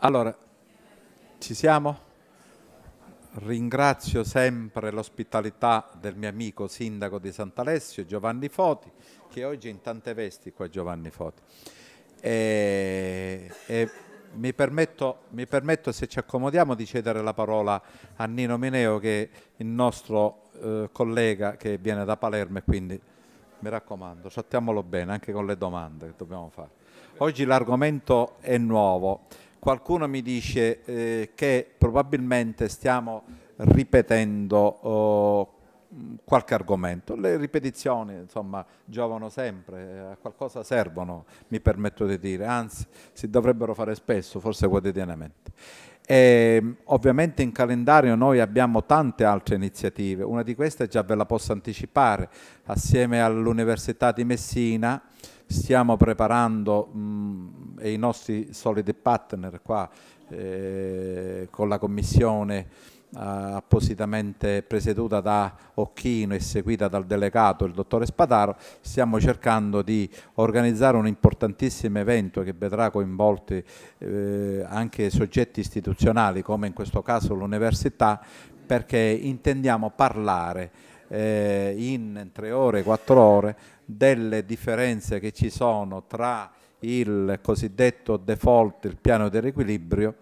Allora, ci siamo? Ringrazio sempre l'ospitalità del mio amico sindaco di Sant'Alessio, Giovanni Foti, che oggi è in tante vesti qua Giovanni Foti. E, e mi, permetto, mi, permetto, se ci accomodiamo, di cedere la parola a Nino Mineo, che è il nostro eh, collega che viene da Palermo e quindi mi raccomando, trattiamolo bene anche con le domande che dobbiamo fare. Oggi l'argomento è nuovo qualcuno mi dice eh, che probabilmente stiamo ripetendo oh, qualche argomento. Le ripetizioni, insomma, giovano sempre, eh, a qualcosa servono, mi permetto di dire, anzi, si dovrebbero fare spesso, forse quotidianamente. E, ehm, ovviamente in calendario noi abbiamo tante altre iniziative, una di queste già ve la posso anticipare, assieme all'Università di Messina stiamo preparando mh, mm, e i nostri soliti partner qua eh, con la commissione eh, appositamente presieduta da Occhino e seguita dal delegato il dottore Spadaro stiamo cercando di organizzare un importantissimo evento che vedrà coinvolti eh, anche soggetti istituzionali come in questo caso l'università perché intendiamo parlare eh, in tre ore, quattro ore delle differenze che ci sono tra il cosiddetto default, il piano di riequilibrio,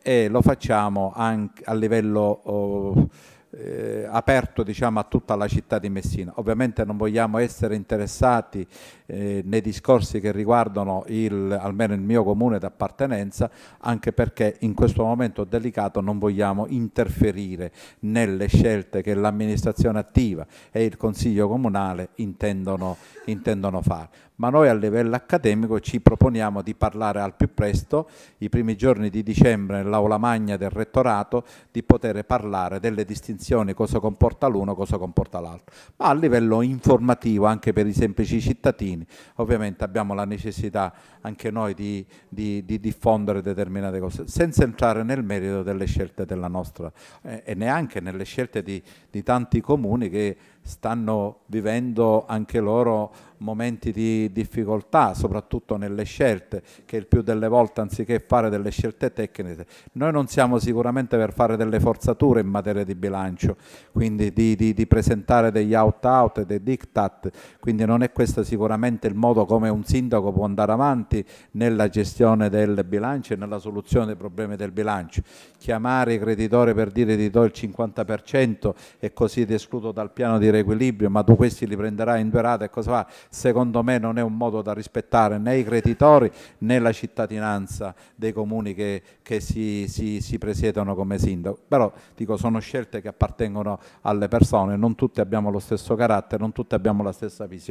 e lo facciamo anche a livello oh, eh, aperto diciamo, a tutta la città di Messina. Ovviamente non vogliamo essere interessati eh, nei discorsi che riguardano il, almeno il mio comune d'appartenenza, anche perché in questo momento delicato non vogliamo interferire nelle scelte che l'amministrazione attiva e il Consiglio Comunale intendono, intendono fare ma noi a livello accademico ci proponiamo di parlare al più presto, i primi giorni di dicembre nell'aula magna del rettorato, di poter parlare delle distinzioni, cosa comporta l'uno, cosa comporta l'altro, ma a livello informativo anche per i semplici cittadini cittadini. Ovviamente abbiamo la necessità anche noi di, di, di diffondere determinate cose, senza entrare nel merito delle scelte della nostra eh, e neanche nelle scelte di, di tanti comuni che stanno vivendo anche loro momenti di difficoltà, soprattutto nelle scelte, che il più delle volte anziché fare delle scelte tecniche, noi non siamo sicuramente per fare delle forzature in materia di bilancio, quindi di, di, di presentare degli out-out dei diktat, quindi non è questo sicuramente il modo come un sindaco può andare avanti nella gestione del bilancio e nella soluzione dei problemi del bilancio. Chiamare i creditori per dire ti do il 50% e così ti escludo dal piano di riequilibrio, ma tu questi li prenderai in due rate e cosa fa? secondo me non è un modo da rispettare né i creditori né la cittadinanza dei comuni che, che si, si, si presiedono come sindaco. Però dico, sono scelte che appartengono alle persone, non tutte abbiamo lo stesso carattere, non tutte abbiamo la stessa visione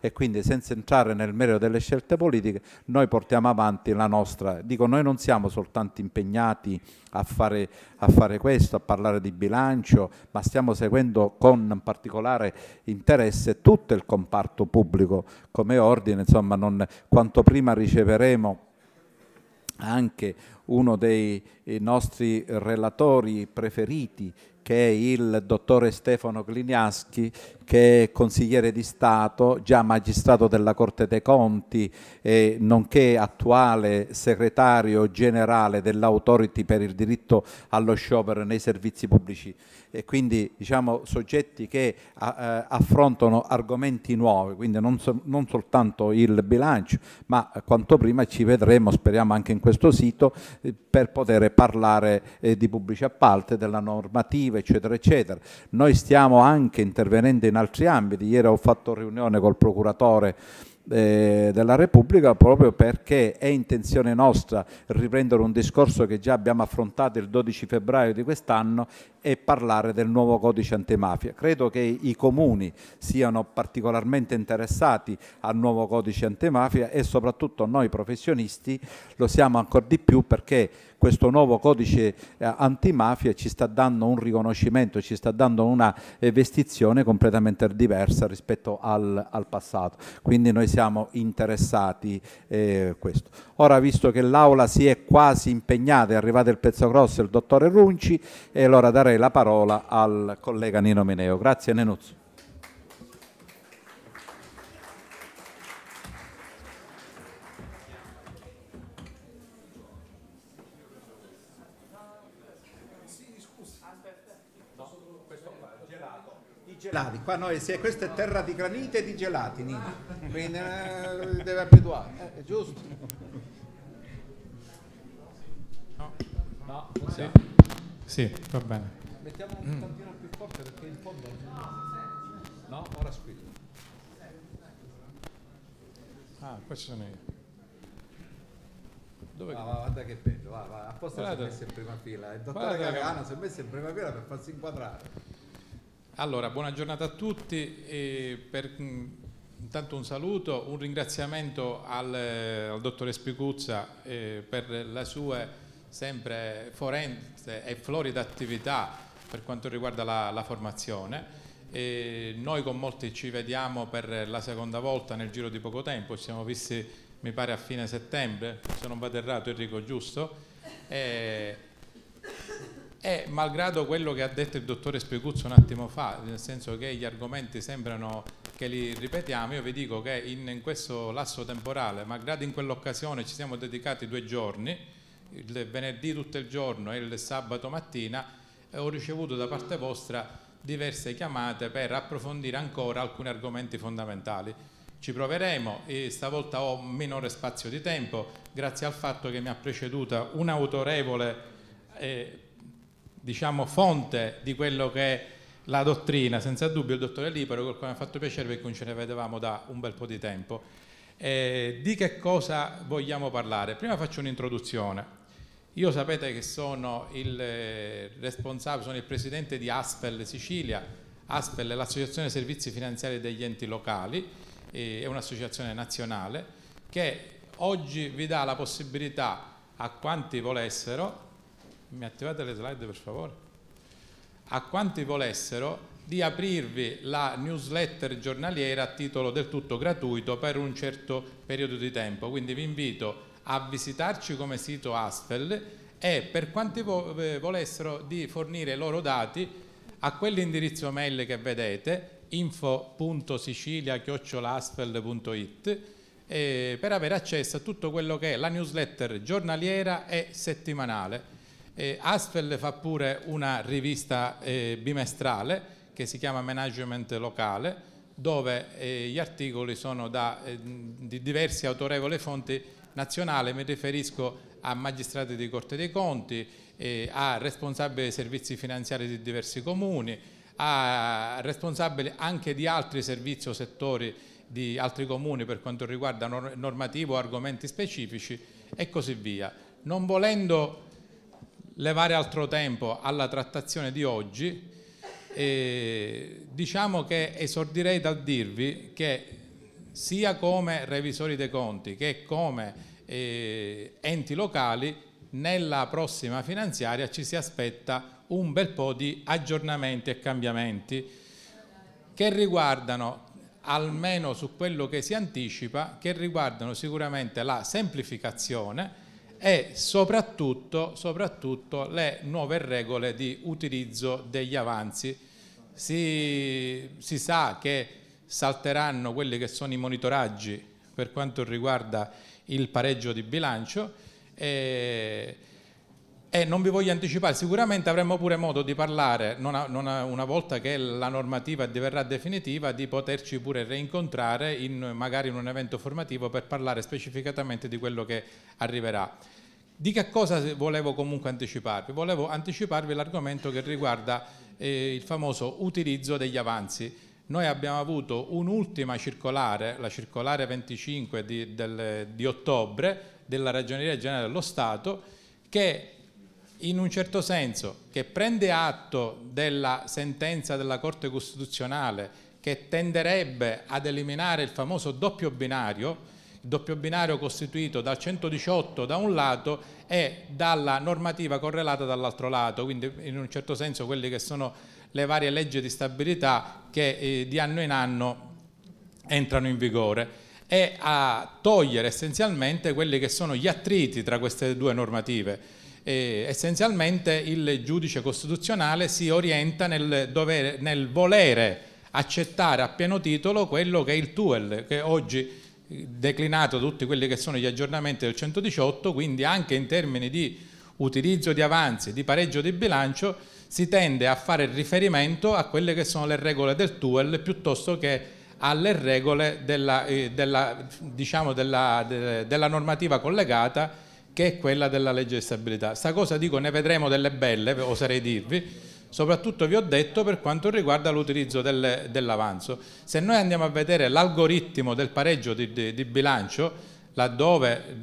e quindi senza entrare nel merito delle scelte politiche noi portiamo avanti la nostra, dico noi non siamo soltanto impegnati a fare, a fare questo, a parlare di bilancio, ma stiamo seguendo con particolare interesse tutto il comparto pubblico pubblico come ordine, insomma non, quanto prima riceveremo anche uno dei eh, nostri relatori preferiti che è il dottore Stefano Gliniaschi, che è consigliere di Stato, già magistrato della Corte dei Conti, e nonché attuale segretario generale dell'Authority per il diritto allo sciopero nei servizi pubblici. E quindi diciamo soggetti che eh, affrontano argomenti nuovi, quindi non, so, non soltanto il bilancio, ma eh, quanto prima ci vedremo, speriamo anche in questo sito, per poter parlare eh, di pubblici appalti, della normativa, eccetera, eccetera. Noi stiamo anche intervenendo in altri ambiti. Ieri ho fatto riunione col procuratore eh, della Repubblica proprio perché è intenzione nostra riprendere un discorso che già abbiamo affrontato il 12 febbraio di quest'anno e parlare del nuovo codice antimafia. Credo che i comuni siano particolarmente interessati al nuovo codice antimafia e soprattutto noi professionisti lo siamo ancora di più perché questo nuovo codice eh, antimafia ci sta dando un riconoscimento, ci sta dando una eh, vestizione completamente diversa rispetto al, al passato. Quindi noi siamo interessati eh, questo. Ora, visto che l'Aula si è quasi impegnata, è arrivato il pezzo grosso, il dottore Runci, e allora darei la parola al collega Nino Mineo. Grazie Nenuzzo. gelati. Qua noi, se, questa è terra di granite e di gelati, quindi eh, deve abituare, eh, è giusto. No, no Sì. sì, va bene. Mettiamo un mm. tantino più forte perché in fondo... No, ora squilla. Ah, qua ci sono io. Dove... No, ah, guarda che peggio, va, va. apposta si è messo in prima fila. Il dottore Cagano si è messo in prima fila per farsi inquadrare. Allora, buona giornata a tutti. E per, mm, intanto un saluto, un ringraziamento al, eh, al dottore Spicuzza eh, per le sue sempre forense e florida attività per quanto riguarda la, la formazione. E noi con molti ci vediamo per la seconda volta nel giro di poco tempo, ci siamo visti mi pare a fine settembre, se non vado errato Enrico giusto. E e eh, malgrado quello che ha detto il dottore Specuzzo un attimo fa, nel senso che gli argomenti sembrano che li ripetiamo, io vi dico che in, in questo lasso temporale, malgrado in quell'occasione ci siamo dedicati due giorni, il venerdì tutto il giorno e il sabato mattina, eh, ho ricevuto da parte vostra diverse chiamate per approfondire ancora alcuni argomenti fondamentali. Ci proveremo e stavolta ho minore spazio di tempo grazie al fatto che mi ha preceduta un'autorevole eh, diciamo, fonte di quello che è la dottrina, senza dubbio il dottore Libero, col quale mi ha fatto piacere perché non ce ne vedevamo da un bel po' di tempo. Eh, di che cosa vogliamo parlare? Prima faccio un'introduzione. Io sapete che sono il eh, responsabile, sono il presidente di Aspel Sicilia. Aspel è l'Associazione Servizi Finanziari degli Enti Locali, è un'associazione nazionale che oggi vi dà la possibilità a quanti volessero mi attivate le slide per favore, a quanti volessero di aprirvi la newsletter giornaliera a titolo del tutto gratuito per un certo periodo di tempo. Quindi vi invito a visitarci come sito ASFEL e per quanti vo eh, volessero di fornire i loro dati a quell'indirizzo mail che vedete info.sicilia.asfel.it eh, per avere accesso a tutto quello che è la newsletter giornaliera e settimanale eh, Asfel fa pure una rivista eh, bimestrale che si chiama Management Locale, dove eh, gli articoli sono da, eh, di diverse autorevoli fonti nazionali, mi riferisco a magistrati di Corte dei Conti, eh, a responsabili dei servizi finanziari di diversi comuni, a responsabili anche di altri servizi o settori di altri comuni per quanto riguarda normativo o argomenti specifici e così via. Non volendo levare altro tempo alla trattazione di oggi, eh, diciamo che esordirei dal dirvi che sia come revisori dei conti che come eh, enti locali nella prossima finanziaria ci si aspetta un bel po' di aggiornamenti e cambiamenti che riguardano almeno su quello che si anticipa che riguardano sicuramente la semplificazione e soprattutto, soprattutto le nuove regole di utilizzo degli avanzi. Si, si sa che salteranno quelli che sono i monitoraggi per quanto riguarda il pareggio di bilancio e, e non vi voglio anticipare, sicuramente avremo pure modo di parlare, non a, non a, una volta che la normativa diverrà definitiva, di poterci pure reincontrare in, magari in un evento formativo per parlare specificatamente di quello che arriverà. Di che cosa volevo comunque anticiparvi? Volevo anticiparvi l'argomento che riguarda eh, il famoso utilizzo degli avanzi. Noi abbiamo avuto un'ultima circolare, la circolare 25 di, del, di ottobre della Ragioneria Generale dello Stato, che in un certo senso che prende atto della sentenza della Corte Costituzionale che tenderebbe ad eliminare il famoso doppio binario, doppio binario costituito dal 118 da un lato e dalla normativa correlata dall'altro lato, quindi in un certo senso quelle che sono le varie leggi di stabilità che eh, di anno in anno entrano in vigore e a togliere essenzialmente quelli che sono gli attriti tra queste due normative. E essenzialmente il giudice costituzionale si orienta nel, dovere, nel volere accettare a pieno titolo quello che è il TUEL, che oggi declinato tutti quelli che sono gli aggiornamenti del 118, quindi anche in termini di utilizzo di avanzi, di pareggio di bilancio, si tende a fare riferimento a quelle che sono le regole del TUEL piuttosto che alle regole della, eh, della, diciamo della, della normativa collegata che è quella della legge di stabilità. Sta cosa dico ne vedremo delle belle, oserei dirvi, soprattutto vi ho detto per quanto riguarda l'utilizzo dell'avanzo. Se noi andiamo a vedere l'algoritmo del pareggio di, di, di bilancio, laddove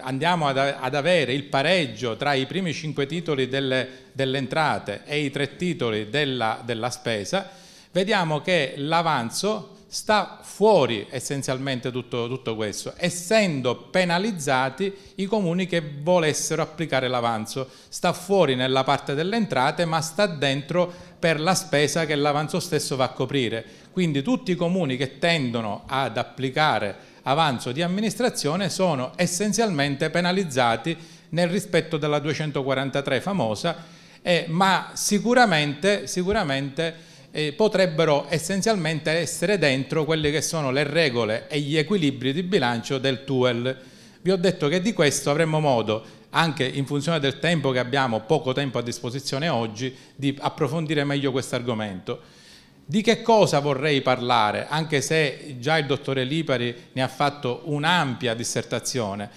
andiamo ad, avere il pareggio tra i primi cinque titoli delle, delle entrate e i tre titoli della, della spesa, vediamo che l'avanzo sta fuori essenzialmente tutto, tutto questo, essendo penalizzati i comuni che volessero applicare l'avanzo, sta fuori nella parte delle entrate ma sta dentro per la spesa che l'avanzo stesso va a coprire, quindi tutti i comuni che tendono ad applicare avanzo di amministrazione sono essenzialmente penalizzati nel rispetto della 243 famosa, eh, ma sicuramente, sicuramente eh, potrebbero essenzialmente essere dentro quelle che sono le regole e gli equilibri di bilancio del TUEL. Vi ho detto che di questo avremmo modo, anche in funzione del tempo che abbiamo, poco tempo a disposizione oggi, di approfondire meglio questo argomento. Di che cosa vorrei parlare, anche se già il dottore Lipari ne ha fatto un'ampia dissertazione,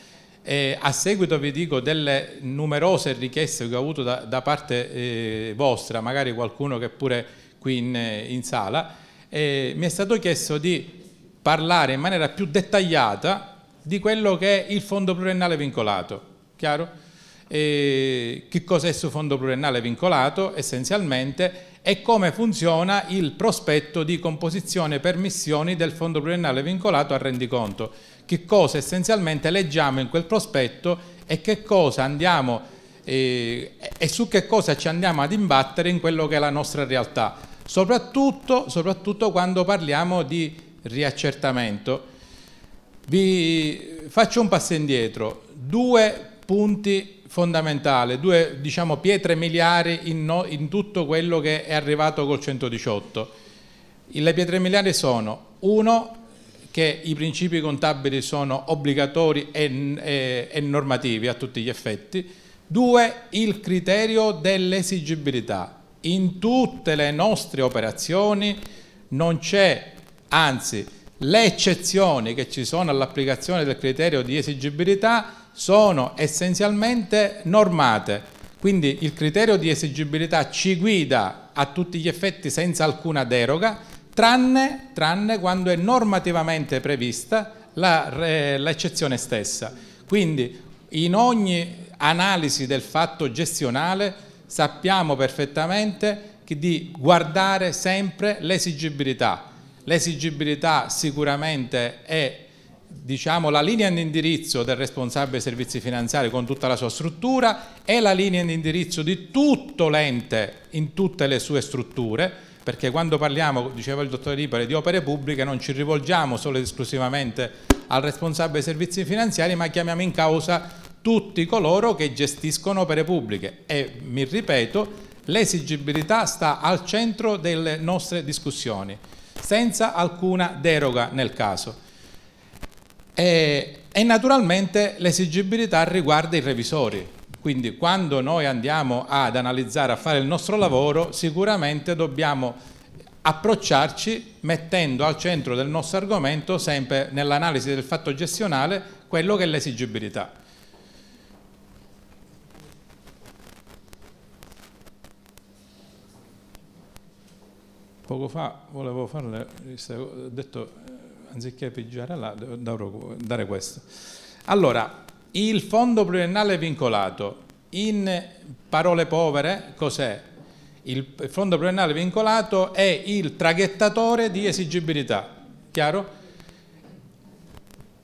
eh, a seguito vi dico delle numerose richieste che ho avuto da, da parte eh, vostra, magari qualcuno che pure qui in, eh, in sala, eh, mi è stato chiesto di parlare in maniera più dettagliata di quello che è il fondo pluriennale vincolato. Chiaro? E che cos'è questo fondo pluriennale vincolato essenzialmente e come funziona il prospetto di composizione per missioni del fondo pluriennale vincolato al rendiconto. Che cosa essenzialmente leggiamo in quel prospetto e che cosa andiamo eh, e su che cosa ci andiamo ad imbattere in quello che è la nostra realtà soprattutto, soprattutto quando parliamo di riaccertamento. Vi faccio un passo indietro, due punti fondamentali, due diciamo, pietre miliari in, no, in tutto quello che è arrivato col 118. Le pietre miliari sono, uno, che i principi contabili sono obbligatori e, e, e normativi a tutti gli effetti, due, il criterio dell'esigibilità, in tutte le nostre operazioni non c'è, anzi le eccezioni che ci sono all'applicazione del criterio di esigibilità sono essenzialmente normate, quindi il criterio di esigibilità ci guida a tutti gli effetti senza alcuna deroga, tranne, tranne quando è normativamente prevista l'eccezione stessa. Quindi in ogni analisi del fatto gestionale sappiamo perfettamente di guardare sempre l'esigibilità. L'esigibilità sicuramente è diciamo, la linea di indirizzo del responsabile dei servizi finanziari con tutta la sua struttura, è la linea di indirizzo di tutto l'ente in tutte le sue strutture, perché quando parliamo, diceva il dottor Lipari, di opere pubbliche non ci rivolgiamo solo ed esclusivamente al responsabile dei servizi finanziari, ma chiamiamo in causa tutti coloro che gestiscono opere pubbliche e, mi ripeto, l'esigibilità sta al centro delle nostre discussioni, senza alcuna deroga nel caso. E, e naturalmente l'esigibilità riguarda i revisori, quindi quando noi andiamo ad analizzare, a fare il nostro lavoro, sicuramente dobbiamo approcciarci mettendo al centro del nostro argomento sempre nell'analisi del fatto gestionale quello che è l'esigibilità. Poco fa volevo farle, ho detto eh, anziché pigiare là, devo dare questo. Allora, il fondo pluriennale vincolato, in parole povere, cos'è? Il fondo pluriennale vincolato è il traghettatore di esigibilità, chiaro?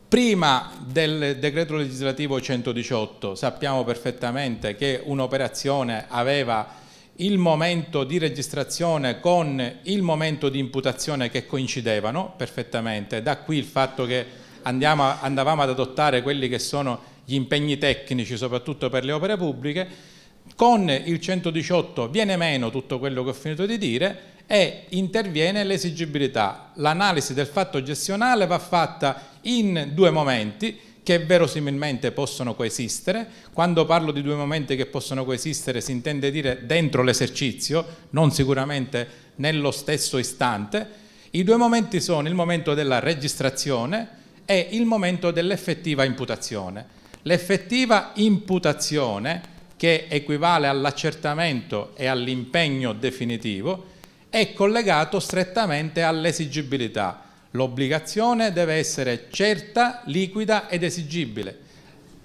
Prima del decreto legislativo 118 sappiamo perfettamente che un'operazione aveva il momento di registrazione con il momento di imputazione che coincidevano perfettamente, da qui il fatto che andiamo, andavamo ad adottare quelli che sono gli impegni tecnici, soprattutto per le opere pubbliche, con il 118 viene meno tutto quello che ho finito di dire e interviene l'esigibilità. L'analisi del fatto gestionale va fatta in due momenti, che verosimilmente possono coesistere. Quando parlo di due momenti che possono coesistere si intende dire dentro l'esercizio, non sicuramente nello stesso istante. I due momenti sono il momento della registrazione e il momento dell'effettiva imputazione. L'effettiva imputazione, che equivale all'accertamento e all'impegno definitivo, è collegato strettamente all'esigibilità L'obbligazione deve essere certa, liquida ed esigibile.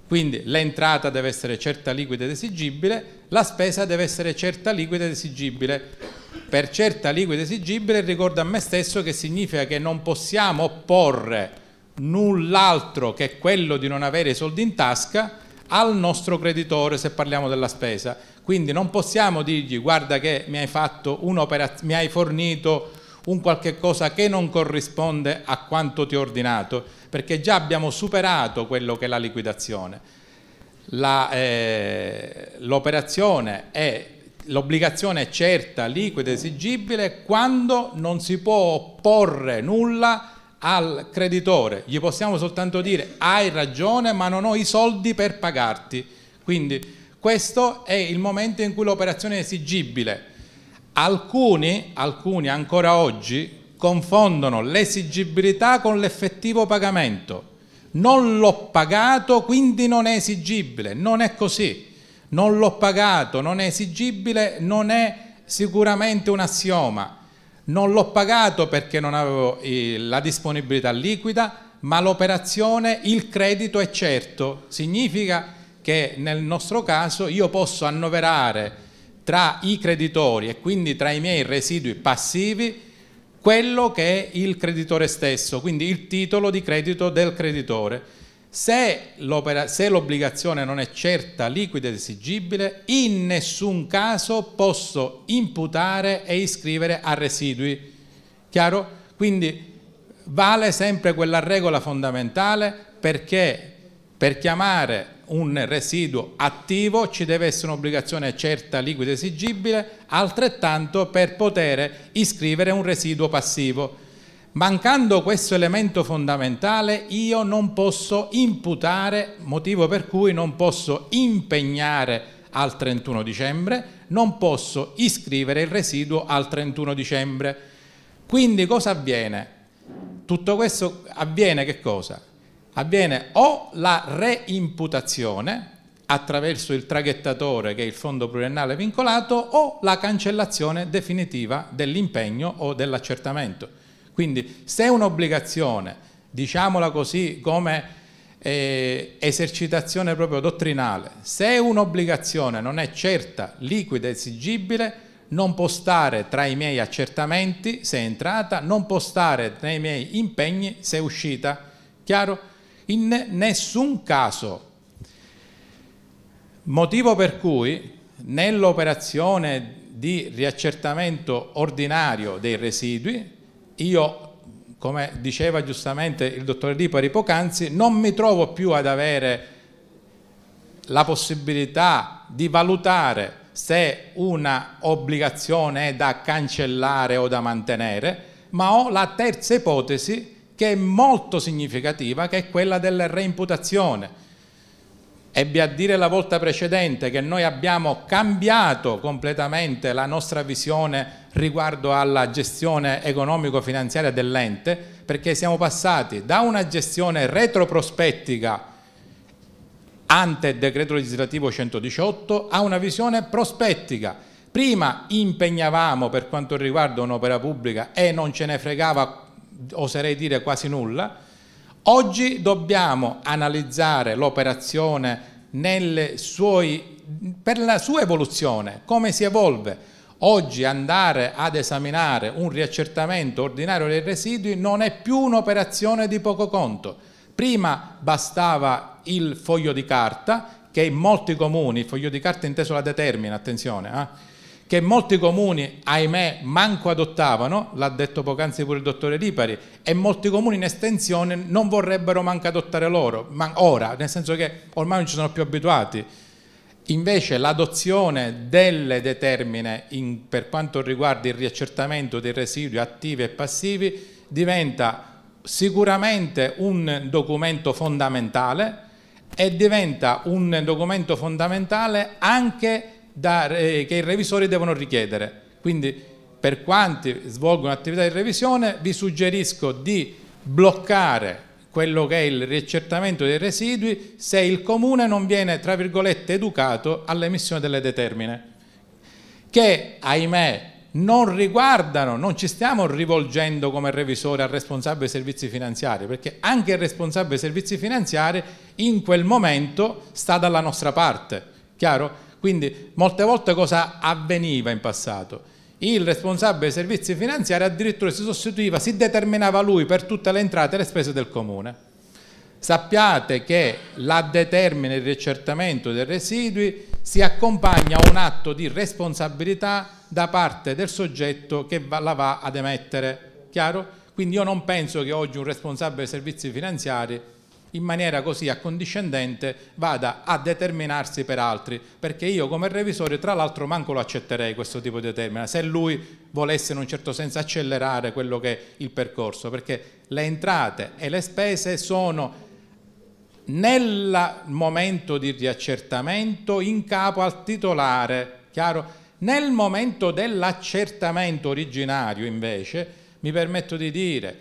Quindi l'entrata deve essere certa, liquida ed esigibile, la spesa deve essere certa, liquida ed esigibile. Per certa, liquida ed esigibile ricordo a me stesso che significa che non possiamo opporre null'altro che quello di non avere i soldi in tasca al nostro creditore se parliamo della spesa. Quindi non possiamo dirgli guarda che mi hai, mi hai fornito un qualche cosa che non corrisponde a quanto ti ho ordinato, perché già abbiamo superato quello che è la liquidazione. Eh, l'operazione eh, è l'obbligazione è certa, liquida, esigibile quando non si può opporre nulla al creditore, gli possiamo soltanto dire hai ragione ma non ho i soldi per pagarti, quindi questo è il momento in cui l'operazione è esigibile, Alcuni, alcuni ancora oggi confondono l'esigibilità con l'effettivo pagamento. Non l'ho pagato, quindi non è esigibile. Non è così. Non l'ho pagato, non è esigibile, non è sicuramente un assioma. Non l'ho pagato perché non avevo eh, la disponibilità liquida, ma l'operazione, il credito è certo. Significa che nel nostro caso io posso annoverare tra i creditori e quindi tra i miei residui passivi quello che è il creditore stesso, quindi il titolo di credito del creditore. Se, l'obbligazione non è certa, liquida ed esigibile, in nessun caso posso imputare e iscrivere a residui. Chiaro? Quindi vale sempre quella regola fondamentale perché per chiamare un residuo attivo ci deve essere un'obbligazione certa liquida esigibile, altrettanto per poter iscrivere un residuo passivo. Mancando questo elemento fondamentale io non posso imputare, motivo per cui non posso impegnare al 31 dicembre, non posso iscrivere il residuo al 31 dicembre. Quindi cosa avviene? Tutto questo avviene che cosa? avviene o la reimputazione attraverso il traghettatore che è il fondo pluriennale vincolato o la cancellazione definitiva dell'impegno o dell'accertamento. Quindi se un'obbligazione, diciamola così come eh, esercitazione proprio dottrinale, se un'obbligazione non è certa, liquida esigibile, non può stare tra i miei accertamenti se è entrata, non può stare tra i miei impegni se è uscita. Chiaro? in nessun caso. Motivo per cui nell'operazione di riaccertamento ordinario dei residui io come diceva giustamente il dottore Lipari poc'anzi, non mi trovo più ad avere la possibilità di valutare se una obbligazione è da cancellare o da mantenere, ma ho la terza ipotesi che è molto significativa, che è quella della reimputazione. Ebbe a dire la volta precedente che noi abbiamo cambiato completamente la nostra visione riguardo alla gestione economico-finanziaria dell'ente, perché siamo passati da una gestione retroprospettica ante decreto legislativo 118 a una visione prospettica. Prima impegnavamo per quanto riguarda un'opera pubblica e non ce ne fregava oserei dire quasi nulla, oggi dobbiamo analizzare l'operazione suoi, per la sua evoluzione, come si evolve. Oggi andare ad esaminare un riaccertamento ordinario dei residui non è più un'operazione di poco conto. Prima bastava il foglio di carta, che in molti comuni, il foglio di carta inteso la determina, attenzione, eh, che molti comuni, ahimè, manco adottavano, l'ha detto poc'anzi pure il dottore Ripari, e molti comuni in estensione non vorrebbero manco adottare loro, man ora, nel senso che ormai non ci sono più abituati. Invece l'adozione delle determine in, per quanto riguarda il riaccertamento dei residui attivi e passivi diventa sicuramente un documento fondamentale e diventa un documento fondamentale anche da, eh, che i revisori devono richiedere. Quindi per quanti svolgono attività di revisione vi suggerisco di bloccare quello che è il riaccertamento dei residui se il comune non viene, tra virgolette, educato all'emissione delle determine, che, ahimè, non riguardano, non ci stiamo rivolgendo come revisore al responsabile dei servizi finanziari, perché anche il responsabile dei servizi finanziari in quel momento sta dalla nostra parte, chiaro? Quindi molte volte cosa avveniva in passato? Il responsabile dei servizi finanziari addirittura si sostituiva, si determinava lui per tutte le entrate e le spese del comune. Sappiate che la determina il ricertamento dei residui si accompagna a un atto di responsabilità da parte del soggetto che la va ad emettere. Chiaro? Quindi io non penso che oggi un responsabile dei servizi finanziari in maniera così accondiscendente vada a determinarsi per altri, perché io come revisore tra l'altro manco lo accetterei questo tipo di determina, se lui volesse in un certo senso accelerare quello che è il percorso, perché le entrate e le spese sono nel momento di riaccertamento in capo al titolare, chiaro? Nel momento dell'accertamento originario invece, mi permetto di dire,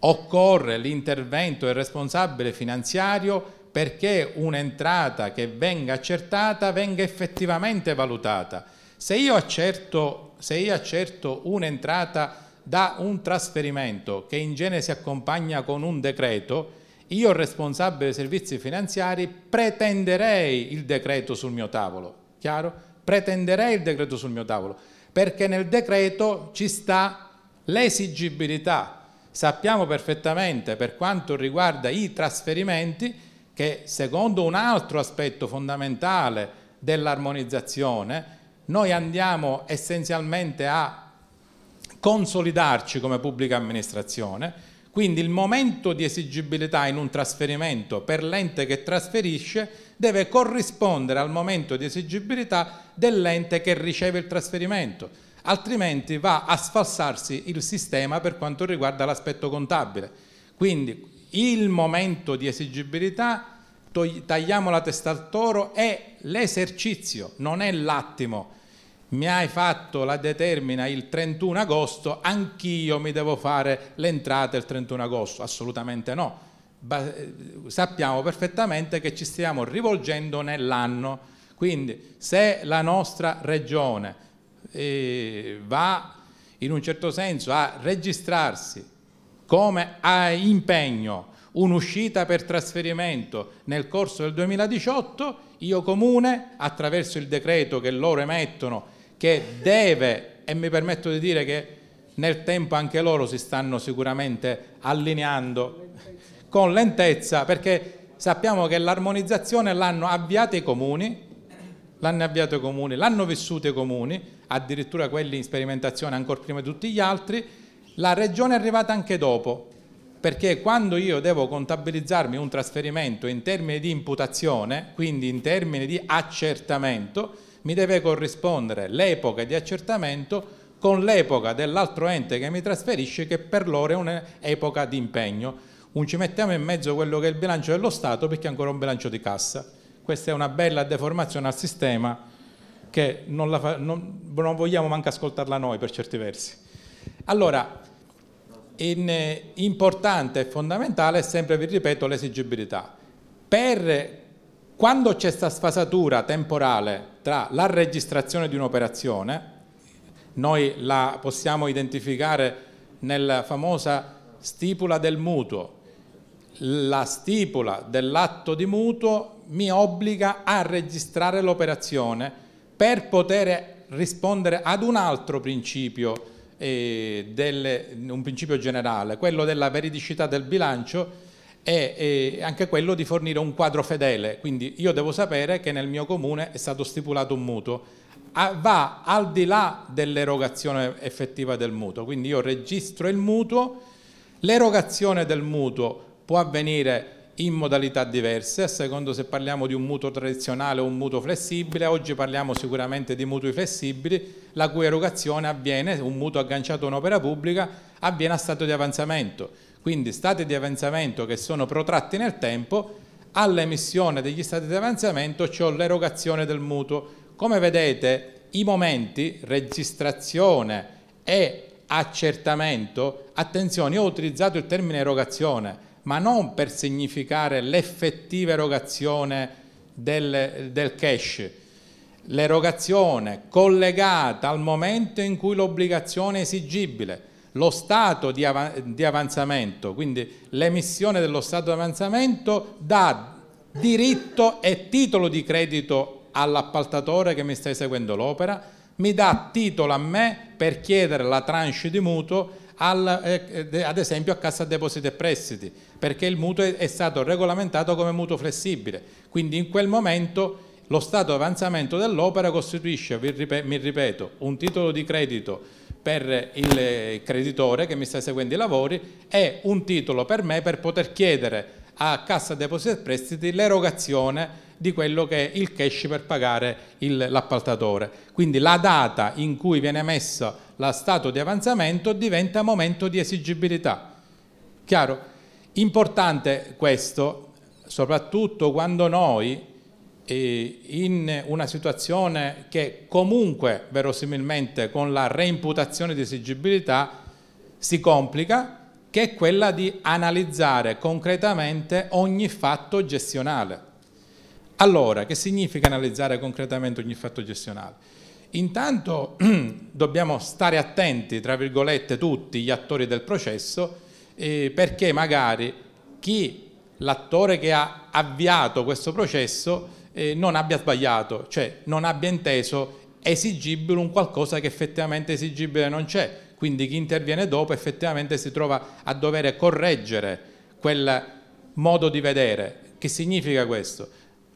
occorre l'intervento del responsabile finanziario perché un'entrata che venga accertata venga effettivamente valutata. Se io accerto, accerto un'entrata da un trasferimento che in genere si accompagna con un decreto, io responsabile dei servizi finanziari pretenderei il decreto sul mio tavolo, chiaro? Pretenderei il decreto sul mio tavolo, perché nel decreto ci sta l'esigibilità sappiamo perfettamente per quanto riguarda i trasferimenti che secondo un altro aspetto fondamentale dell'armonizzazione noi andiamo essenzialmente a consolidarci come pubblica amministrazione, quindi il momento di esigibilità in un trasferimento per l'ente che trasferisce deve corrispondere al momento di esigibilità dell'ente che riceve il trasferimento altrimenti va a sfalsarsi il sistema per quanto riguarda l'aspetto contabile. Quindi il momento di esigibilità, tagliamo la testa al toro, è l'esercizio, non è l'attimo. Mi hai fatto la determina il 31 agosto, anch'io mi devo fare l'entrata il 31 agosto, assolutamente no. Eh, sappiamo perfettamente che ci stiamo rivolgendo nell'anno, quindi se la nostra regione eh, va in un certo senso a registrarsi come a impegno un'uscita per trasferimento nel corso del 2018, io comune, attraverso il decreto che loro emettono, che deve, e mi permetto di dire che nel tempo anche loro si stanno sicuramente allineando con lentezza, perché sappiamo che l'armonizzazione l'hanno avviata i comuni, l'hanno avviata i comuni, l'hanno vissuta i comuni, addirittura quelli in sperimentazione ancora prima di tutti gli altri, la regione è arrivata anche dopo, perché quando io devo contabilizzarmi un trasferimento in termini di imputazione, quindi in termini di accertamento, mi deve corrispondere l'epoca di accertamento con l'epoca dell'altro ente che mi trasferisce che per loro è un'epoca di impegno. Non ci mettiamo in mezzo quello che è il bilancio dello Stato perché è ancora un bilancio di cassa. Questa è una bella deformazione al sistema che non, fa, non, non vogliamo manco ascoltarla noi per certi versi. Allora, in, eh, importante e fondamentale è sempre, vi ripeto, l'esigibilità. Per quando c'è questa sfasatura temporale tra la registrazione di un'operazione, noi la possiamo identificare nella famosa stipula del mutuo. La stipula dell'atto di mutuo mi obbliga a registrare l'operazione per poter rispondere ad un altro principio, eh, del, un principio generale, quello della veridicità del bilancio e anche quello di fornire un quadro fedele, quindi io devo sapere che nel mio comune è stato stipulato un mutuo, va al di là dell'erogazione effettiva del mutuo, quindi io registro il mutuo, l'erogazione del mutuo può avvenire in modalità diverse, a secondo se parliamo di un mutuo tradizionale o un mutuo flessibile, oggi parliamo sicuramente di mutui flessibili, la cui erogazione avviene, un mutuo agganciato a un'opera pubblica, avviene a stato di avanzamento. Quindi stati di avanzamento che sono protratti nel tempo, all'emissione degli stati di avanzamento c'è cioè l'erogazione del mutuo. Come vedete i momenti registrazione e accertamento, attenzione, io ho utilizzato il termine erogazione, ma non per significare l'effettiva erogazione del, del cash, l'erogazione collegata al momento in cui l'obbligazione è esigibile, lo stato di, av di avanzamento, quindi l'emissione dello stato di avanzamento dà diritto e titolo di credito all'appaltatore che mi sta eseguendo l'opera, mi dà titolo a me per chiedere la tranche di mutuo al, eh, eh, ad esempio a Cassa Depositi e Prestiti, perché il mutuo è, stato regolamentato come mutuo flessibile. Quindi in quel momento lo stato avanzamento dell'opera costituisce, mi ripeto, un titolo di credito per il creditore che mi sta seguendo i lavori e un titolo per me per poter chiedere a Cassa Depositi e Prestiti l'erogazione di quello che è il cash per pagare l'appaltatore. Quindi la data in cui viene messa lo stato di avanzamento diventa momento di esigibilità. Chiaro? Importante questo, soprattutto quando noi eh, in una situazione che comunque verosimilmente con la reimputazione di esigibilità si complica, che è quella di analizzare concretamente ogni fatto gestionale. Allora, che significa analizzare concretamente ogni fatto gestionale? Intanto dobbiamo stare attenti, tra virgolette, tutti gli attori del processo, eh, perché magari chi, l'attore che ha avviato questo processo, eh, non abbia sbagliato, cioè non abbia inteso esigibile un qualcosa che effettivamente esigibile non c'è. Quindi chi interviene dopo effettivamente si trova a dover correggere quel modo di vedere. Che significa questo?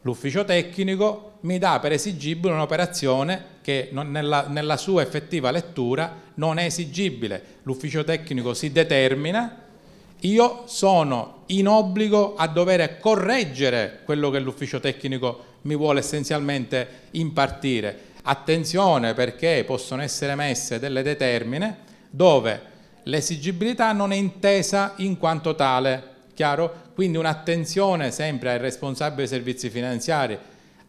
L'ufficio tecnico mi dà per esigibile un'operazione che non, nella, nella sua effettiva lettura non è esigibile. L'ufficio tecnico si determina, io sono in obbligo a dover correggere quello che l'ufficio tecnico mi vuole essenzialmente impartire. Attenzione perché possono essere messe delle determine dove l'esigibilità non è intesa in quanto tale, Chiaro? Quindi un'attenzione sempre ai responsabili dei servizi finanziari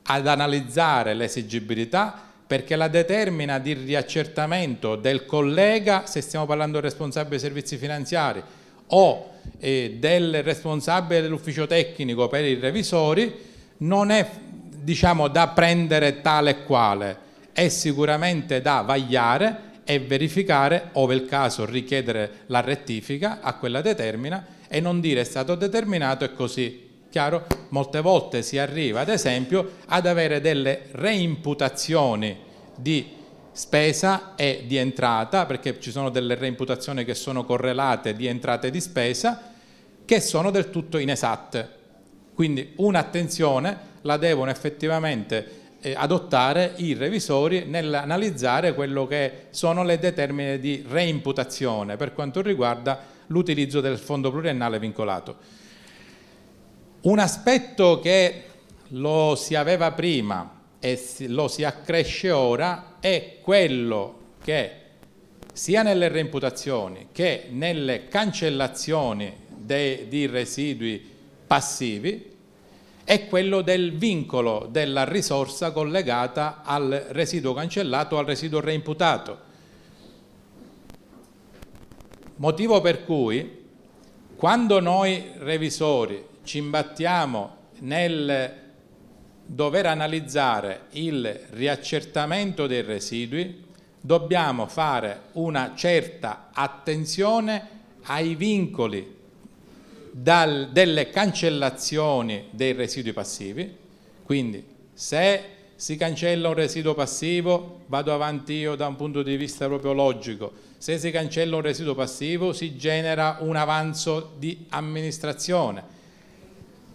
ad analizzare l'esigibilità perché la determina di riaccertamento del collega, se stiamo parlando del responsabile dei servizi finanziari, o eh, del responsabile dell'ufficio tecnico per i revisori, non è diciamo, da prendere tale e quale, è sicuramente da vagliare e verificare, ove il caso richiedere la rettifica a quella determina e non dire è stato determinato e così. Chiaro? Molte volte si arriva, ad esempio, ad avere delle reimputazioni di spesa e di entrata, perché ci sono delle reimputazioni che sono correlate di entrate e di spesa, che sono del tutto inesatte. Quindi un'attenzione la devono effettivamente eh, adottare i revisori nell'analizzare quello che sono le determine di reimputazione per quanto riguarda l'utilizzo del fondo pluriennale vincolato. Un aspetto che lo si aveva prima e lo si accresce ora è quello che sia nelle reimputazioni che nelle cancellazioni dei, di residui passivi è quello del vincolo della risorsa collegata al residuo cancellato o al residuo reimputato. Motivo per cui quando noi revisori ci imbattiamo nel dover analizzare il riaccertamento dei residui, dobbiamo fare una certa attenzione ai vincoli dal, delle cancellazioni dei residui passivi, quindi se si cancella un residuo passivo, vado avanti io da un punto di vista proprio logico, se si cancella un residuo passivo si genera un avanzo di amministrazione.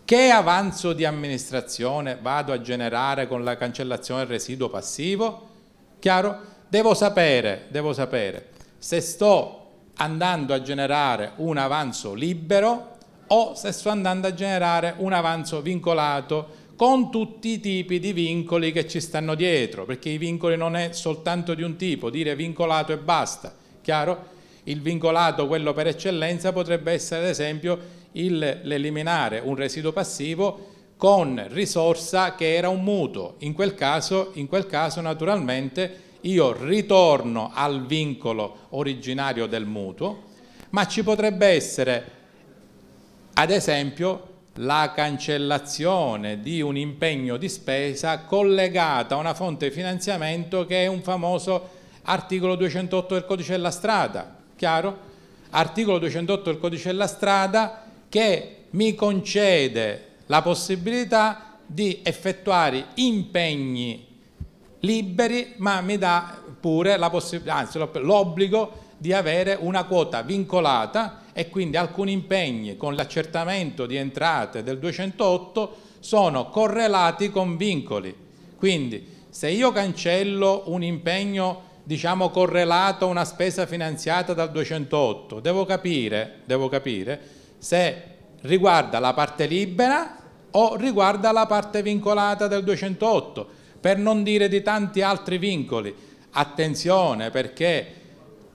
Che avanzo di amministrazione vado a generare con la cancellazione del residuo passivo? Chiaro? Devo sapere, devo sapere se sto andando a generare un avanzo libero o se sto andando a generare un avanzo vincolato con tutti i tipi di vincoli che ci stanno dietro, perché i vincoli non è soltanto di un tipo, dire vincolato e basta, chiaro? Il vincolato, quello per eccellenza, potrebbe essere ad esempio l'eliminare un residuo passivo con risorsa che era un mutuo. In quel caso, in quel caso naturalmente io ritorno al vincolo originario del mutuo, ma ci potrebbe essere ad esempio la cancellazione di un impegno di spesa collegata a una fonte di finanziamento che è un famoso articolo 208 del codice della strada, chiaro? Articolo 208 del codice della strada che mi concede la possibilità di effettuare impegni liberi ma mi dà pure l'obbligo di avere una quota vincolata e quindi alcuni impegni con l'accertamento di entrate del 208 sono correlati con vincoli. Quindi se io cancello un impegno diciamo, correlato a una spesa finanziata dal 208, devo capire, devo capire se riguarda la parte libera o riguarda la parte vincolata del 208, per non dire di tanti altri vincoli. Attenzione perché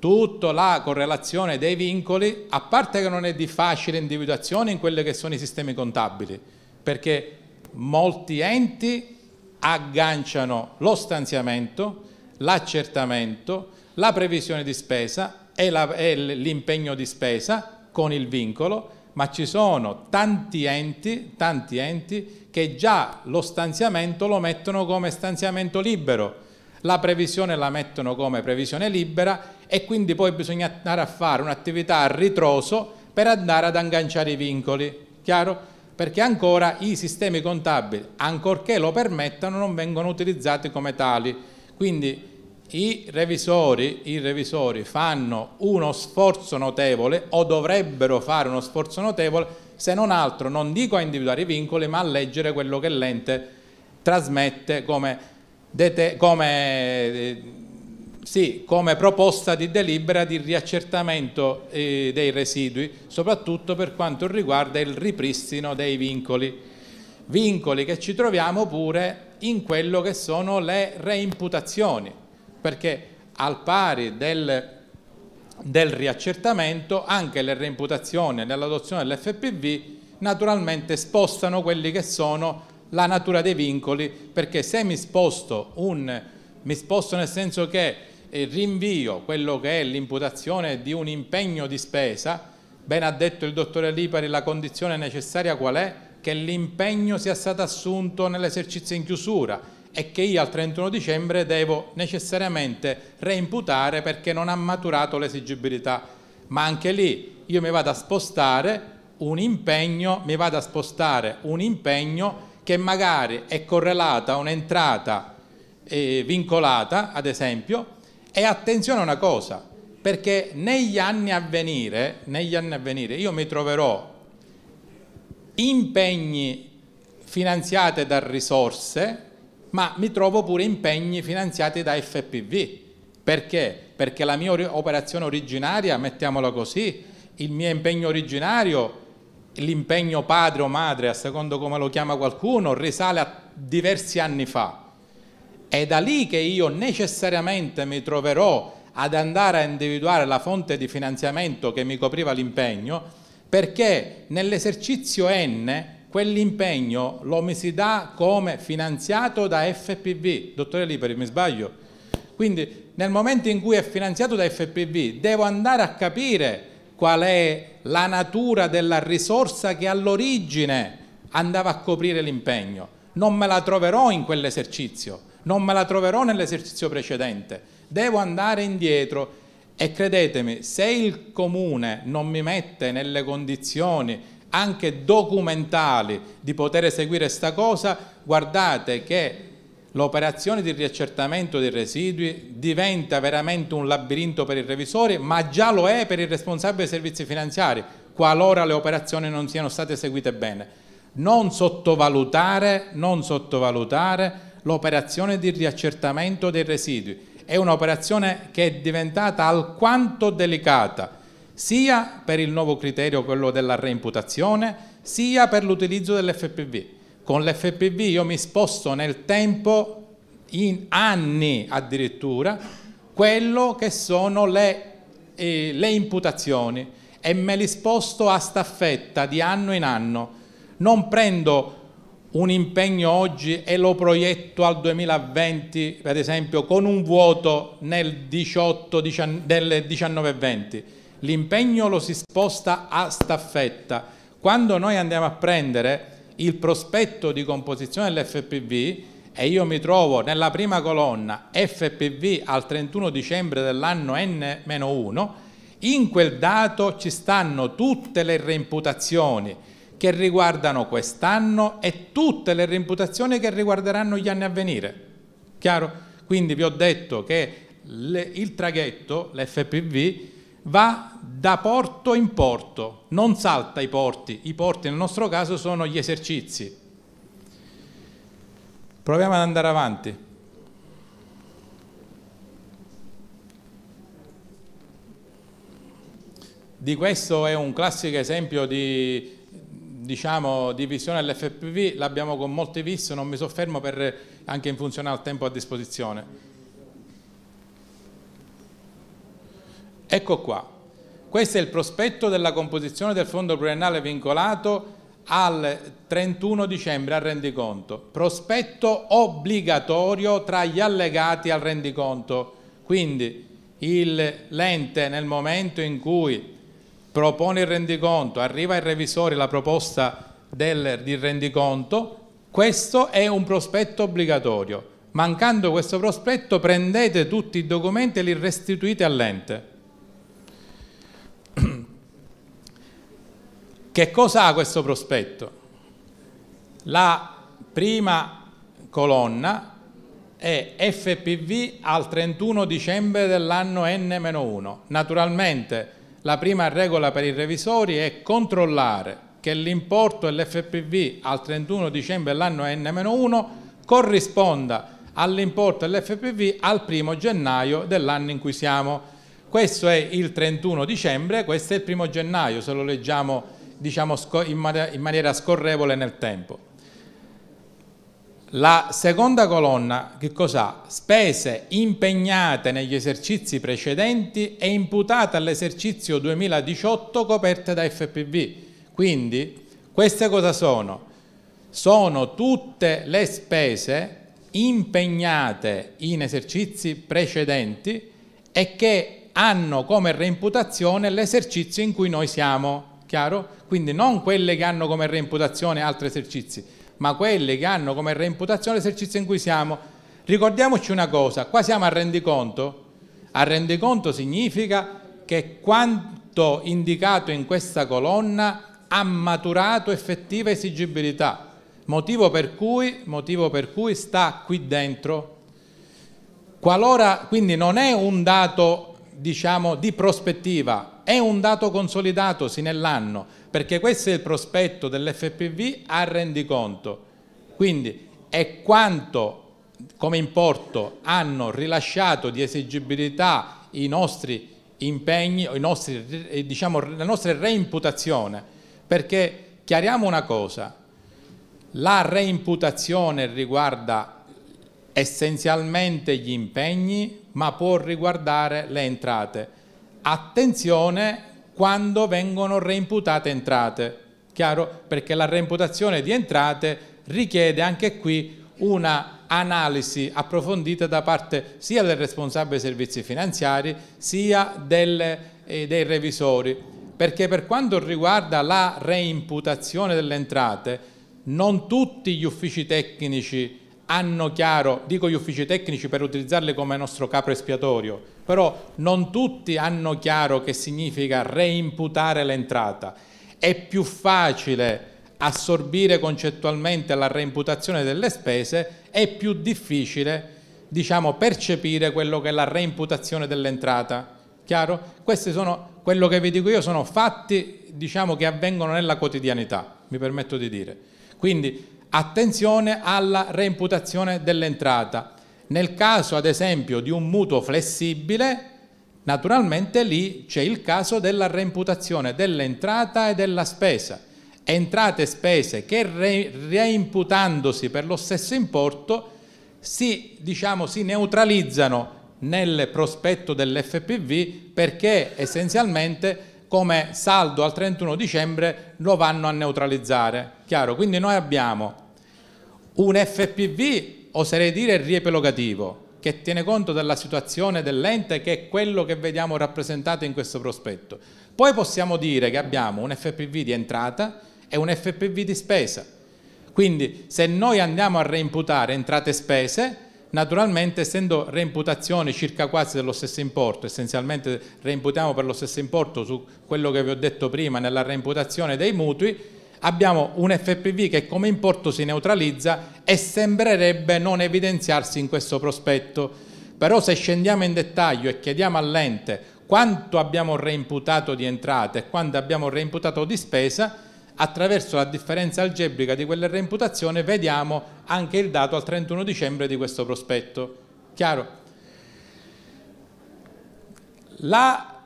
tutta la correlazione dei vincoli, a parte che non è di facile individuazione in quelli che sono i sistemi contabili, perché molti enti agganciano lo stanziamento, l'accertamento, la previsione di spesa e l'impegno di spesa con il vincolo, ma ci sono tanti enti, tanti enti che già lo stanziamento lo mettono come stanziamento libero, la previsione la mettono come previsione libera e quindi poi bisogna andare a fare un'attività a ritroso per andare ad agganciare i vincoli, chiaro? Perché ancora i sistemi contabili, ancorché lo permettano, non vengono utilizzati come tali. Quindi i revisori, i revisori fanno uno sforzo notevole o dovrebbero fare uno sforzo notevole, se non altro non dico a individuare i vincoli, ma a leggere quello che l'ente trasmette come, come eh, sì, come proposta di delibera di riaccertamento eh, dei residui, soprattutto per quanto riguarda il ripristino dei vincoli. Vincoli che ci troviamo pure in quello che sono le reimputazioni, perché al pari del, del riaccertamento anche le reimputazioni nell'adozione dell'FPV naturalmente spostano quelli che sono la natura dei vincoli, perché se mi sposto, un, mi sposto nel senso che rinvio quello che è l'imputazione di un impegno di spesa, ben ha detto il dottore Lipari, la condizione necessaria qual è? Che l'impegno sia stato assunto nell'esercizio in chiusura e che io al 31 dicembre devo necessariamente reimputare perché non ha maturato l'esigibilità. Ma anche lì io mi vado a spostare un impegno, mi vado a spostare un impegno che magari è correlata a un'entrata eh, vincolata, ad esempio, e attenzione a una cosa, perché negli anni a venire, negli anni a venire io mi troverò impegni finanziati da risorse, ma mi trovo pure impegni finanziati da FPV. Perché? Perché la mia operazione originaria, mettiamola così, il mio impegno originario, l'impegno padre o madre, a secondo come lo chiama qualcuno, risale a diversi anni fa. È da lì che io necessariamente mi troverò ad andare a individuare la fonte di finanziamento che mi copriva l'impegno, perché nell'esercizio N quell'impegno lo mi si dà come finanziato da FPV. Dottore Liberi, mi sbaglio? Quindi nel momento in cui è finanziato da FPV devo andare a capire qual è la natura della risorsa che all'origine andava a coprire l'impegno. Non me la troverò in quell'esercizio non me la troverò nell'esercizio precedente, devo andare indietro e credetemi, se il comune non mi mette nelle condizioni anche documentali di poter eseguire questa cosa, guardate che l'operazione di riaccertamento dei residui diventa veramente un labirinto per il revisore, ma già lo è per il responsabile dei servizi finanziari, qualora le operazioni non siano state eseguite bene. Non sottovalutare, non sottovalutare l'operazione di riaccertamento dei residui. È un'operazione che è diventata alquanto delicata, sia per il nuovo criterio, quello della reimputazione, sia per l'utilizzo dell'FPV. Con l'FPV io mi sposto nel tempo, in anni addirittura, quello che sono le, eh, le imputazioni e me li sposto a staffetta di anno in anno. Non prendo un impegno oggi e lo proietto al 2020, per esempio, con un vuoto nel 18, 19, 19 20. L'impegno lo si sposta a staffetta. Quando noi andiamo a prendere il prospetto di composizione dell'FPV e io mi trovo nella prima colonna FPV al 31 dicembre dell'anno N-1, in quel dato ci stanno tutte le reimputazioni, che riguardano quest'anno e tutte le reimputazioni che riguarderanno gli anni a venire. Chiaro? Quindi vi ho detto che le, il traghetto, l'FPV, va da porto in porto, non salta i porti. I porti nel nostro caso sono gli esercizi. Proviamo ad andare avanti. Di questo è un classico esempio di diciamo, di visione dell'FPV l'abbiamo con molte viste, non mi soffermo per, anche in funzione al tempo a disposizione. Ecco qua, questo è il prospetto della composizione del fondo pluriennale vincolato al 31 dicembre al rendiconto, prospetto obbligatorio tra gli allegati al rendiconto, quindi l'ente nel momento in cui propone il rendiconto, arriva il revisore la proposta del, di rendiconto, questo è un prospetto obbligatorio. Mancando questo prospetto prendete tutti i documenti e li restituite all'ente. Che cosa ha questo prospetto? La prima colonna è FPV al 31 dicembre dell'anno N-1. Naturalmente la prima regola per i revisori è controllare che l'importo dell'FPV al 31 dicembre dell'anno N-1 corrisponda all'importo dell'FPV al 1 gennaio dell'anno in cui siamo. Questo è il 31 dicembre, questo è il 1 gennaio, se lo leggiamo diciamo, in maniera scorrevole nel tempo. La seconda colonna che cos'ha? Spese impegnate negli esercizi precedenti e imputate all'esercizio 2018 coperte da FPV. Quindi queste cosa sono? Sono tutte le spese impegnate in esercizi precedenti e che hanno come reimputazione l'esercizio in cui noi siamo, chiaro? Quindi non quelle che hanno come reimputazione altri esercizi ma quelle che hanno come reimputazione l'esercizio in cui siamo. Ricordiamoci una cosa, qua siamo a rendiconto. a rendiconto significa che quanto indicato in questa colonna ha maturato effettiva esigibilità, motivo per cui, motivo per cui sta qui dentro. Qualora, quindi non è un dato diciamo, di prospettiva, è un dato consolidatosi nell'anno, perché questo è il prospetto dell'FPV a rendiconto. Quindi è quanto come importo hanno rilasciato di esigibilità i nostri impegni, i nostri, eh, diciamo, la nostra reimputazione, perché chiariamo una cosa, la reimputazione riguarda essenzialmente gli impegni, ma può riguardare le entrate. Attenzione quando vengono reimputate entrate. Chiaro? Perché la reimputazione di entrate richiede anche qui una analisi approfondita da parte sia del responsabile dei servizi finanziari sia delle, eh, dei revisori, perché per quanto riguarda la reimputazione delle entrate, non tutti gli uffici tecnici hanno chiaro, dico gli uffici tecnici per utilizzarli come nostro capo espiatorio, però non tutti hanno chiaro che significa reimputare l'entrata. È più facile assorbire concettualmente la reimputazione delle spese, è più difficile diciamo, percepire quello che è la reimputazione dell'entrata. Chiaro? Questi sono, quello che vi dico io, sono fatti diciamo, che avvengono nella quotidianità, mi permetto di dire. Quindi attenzione alla reimputazione dell'entrata, nel caso ad esempio di un mutuo flessibile, naturalmente lì c'è il caso della reimputazione dell'entrata e della spesa. Entrate e spese che re, reimputandosi per lo stesso importo si, diciamo, si neutralizzano nel prospetto dell'FPV perché essenzialmente come saldo al 31 dicembre lo vanno a neutralizzare. Chiaro? Quindi noi abbiamo un FPV oserei dire riepelogativo, che tiene conto della situazione dell'ente che è quello che vediamo rappresentato in questo prospetto. Poi possiamo dire che abbiamo un FPV di entrata e un FPV di spesa. Quindi se noi andiamo a reimputare entrate e spese, naturalmente essendo reimputazioni circa quasi dello stesso importo, essenzialmente reimputiamo per lo stesso importo su quello che vi ho detto prima nella reimputazione dei mutui, abbiamo un FPV che come importo si neutralizza e sembrerebbe non evidenziarsi in questo prospetto. Però se scendiamo in dettaglio e chiediamo all'ente quanto abbiamo reimputato di entrate e quanto abbiamo reimputato di spesa, attraverso la differenza algebrica di quella reimputazione vediamo anche il dato al 31 dicembre di questo prospetto. Chiaro? La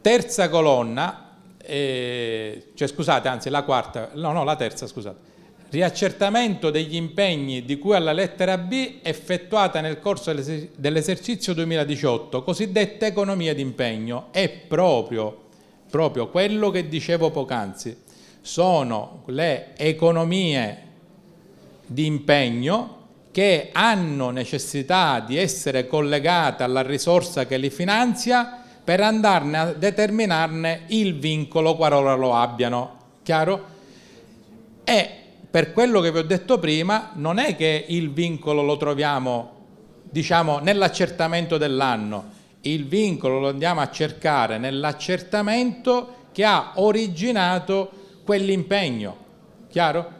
terza colonna e, cioè scusate, anzi la quarta, no, no, la terza, scusate. Riaccertamento degli impegni di cui alla lettera B effettuata nel corso dell'esercizio 2018, cosiddetta economia d'impegno, è proprio, proprio quello che dicevo poc'anzi. Sono le economie di impegno che hanno necessità di essere collegate alla risorsa che li finanzia per andarne a determinarne il vincolo qualora lo abbiano. Chiaro? E per quello che vi ho detto prima, non è che il vincolo lo troviamo, diciamo, nell'accertamento dell'anno, il vincolo lo andiamo a cercare nell'accertamento che ha originato quell'impegno, chiaro?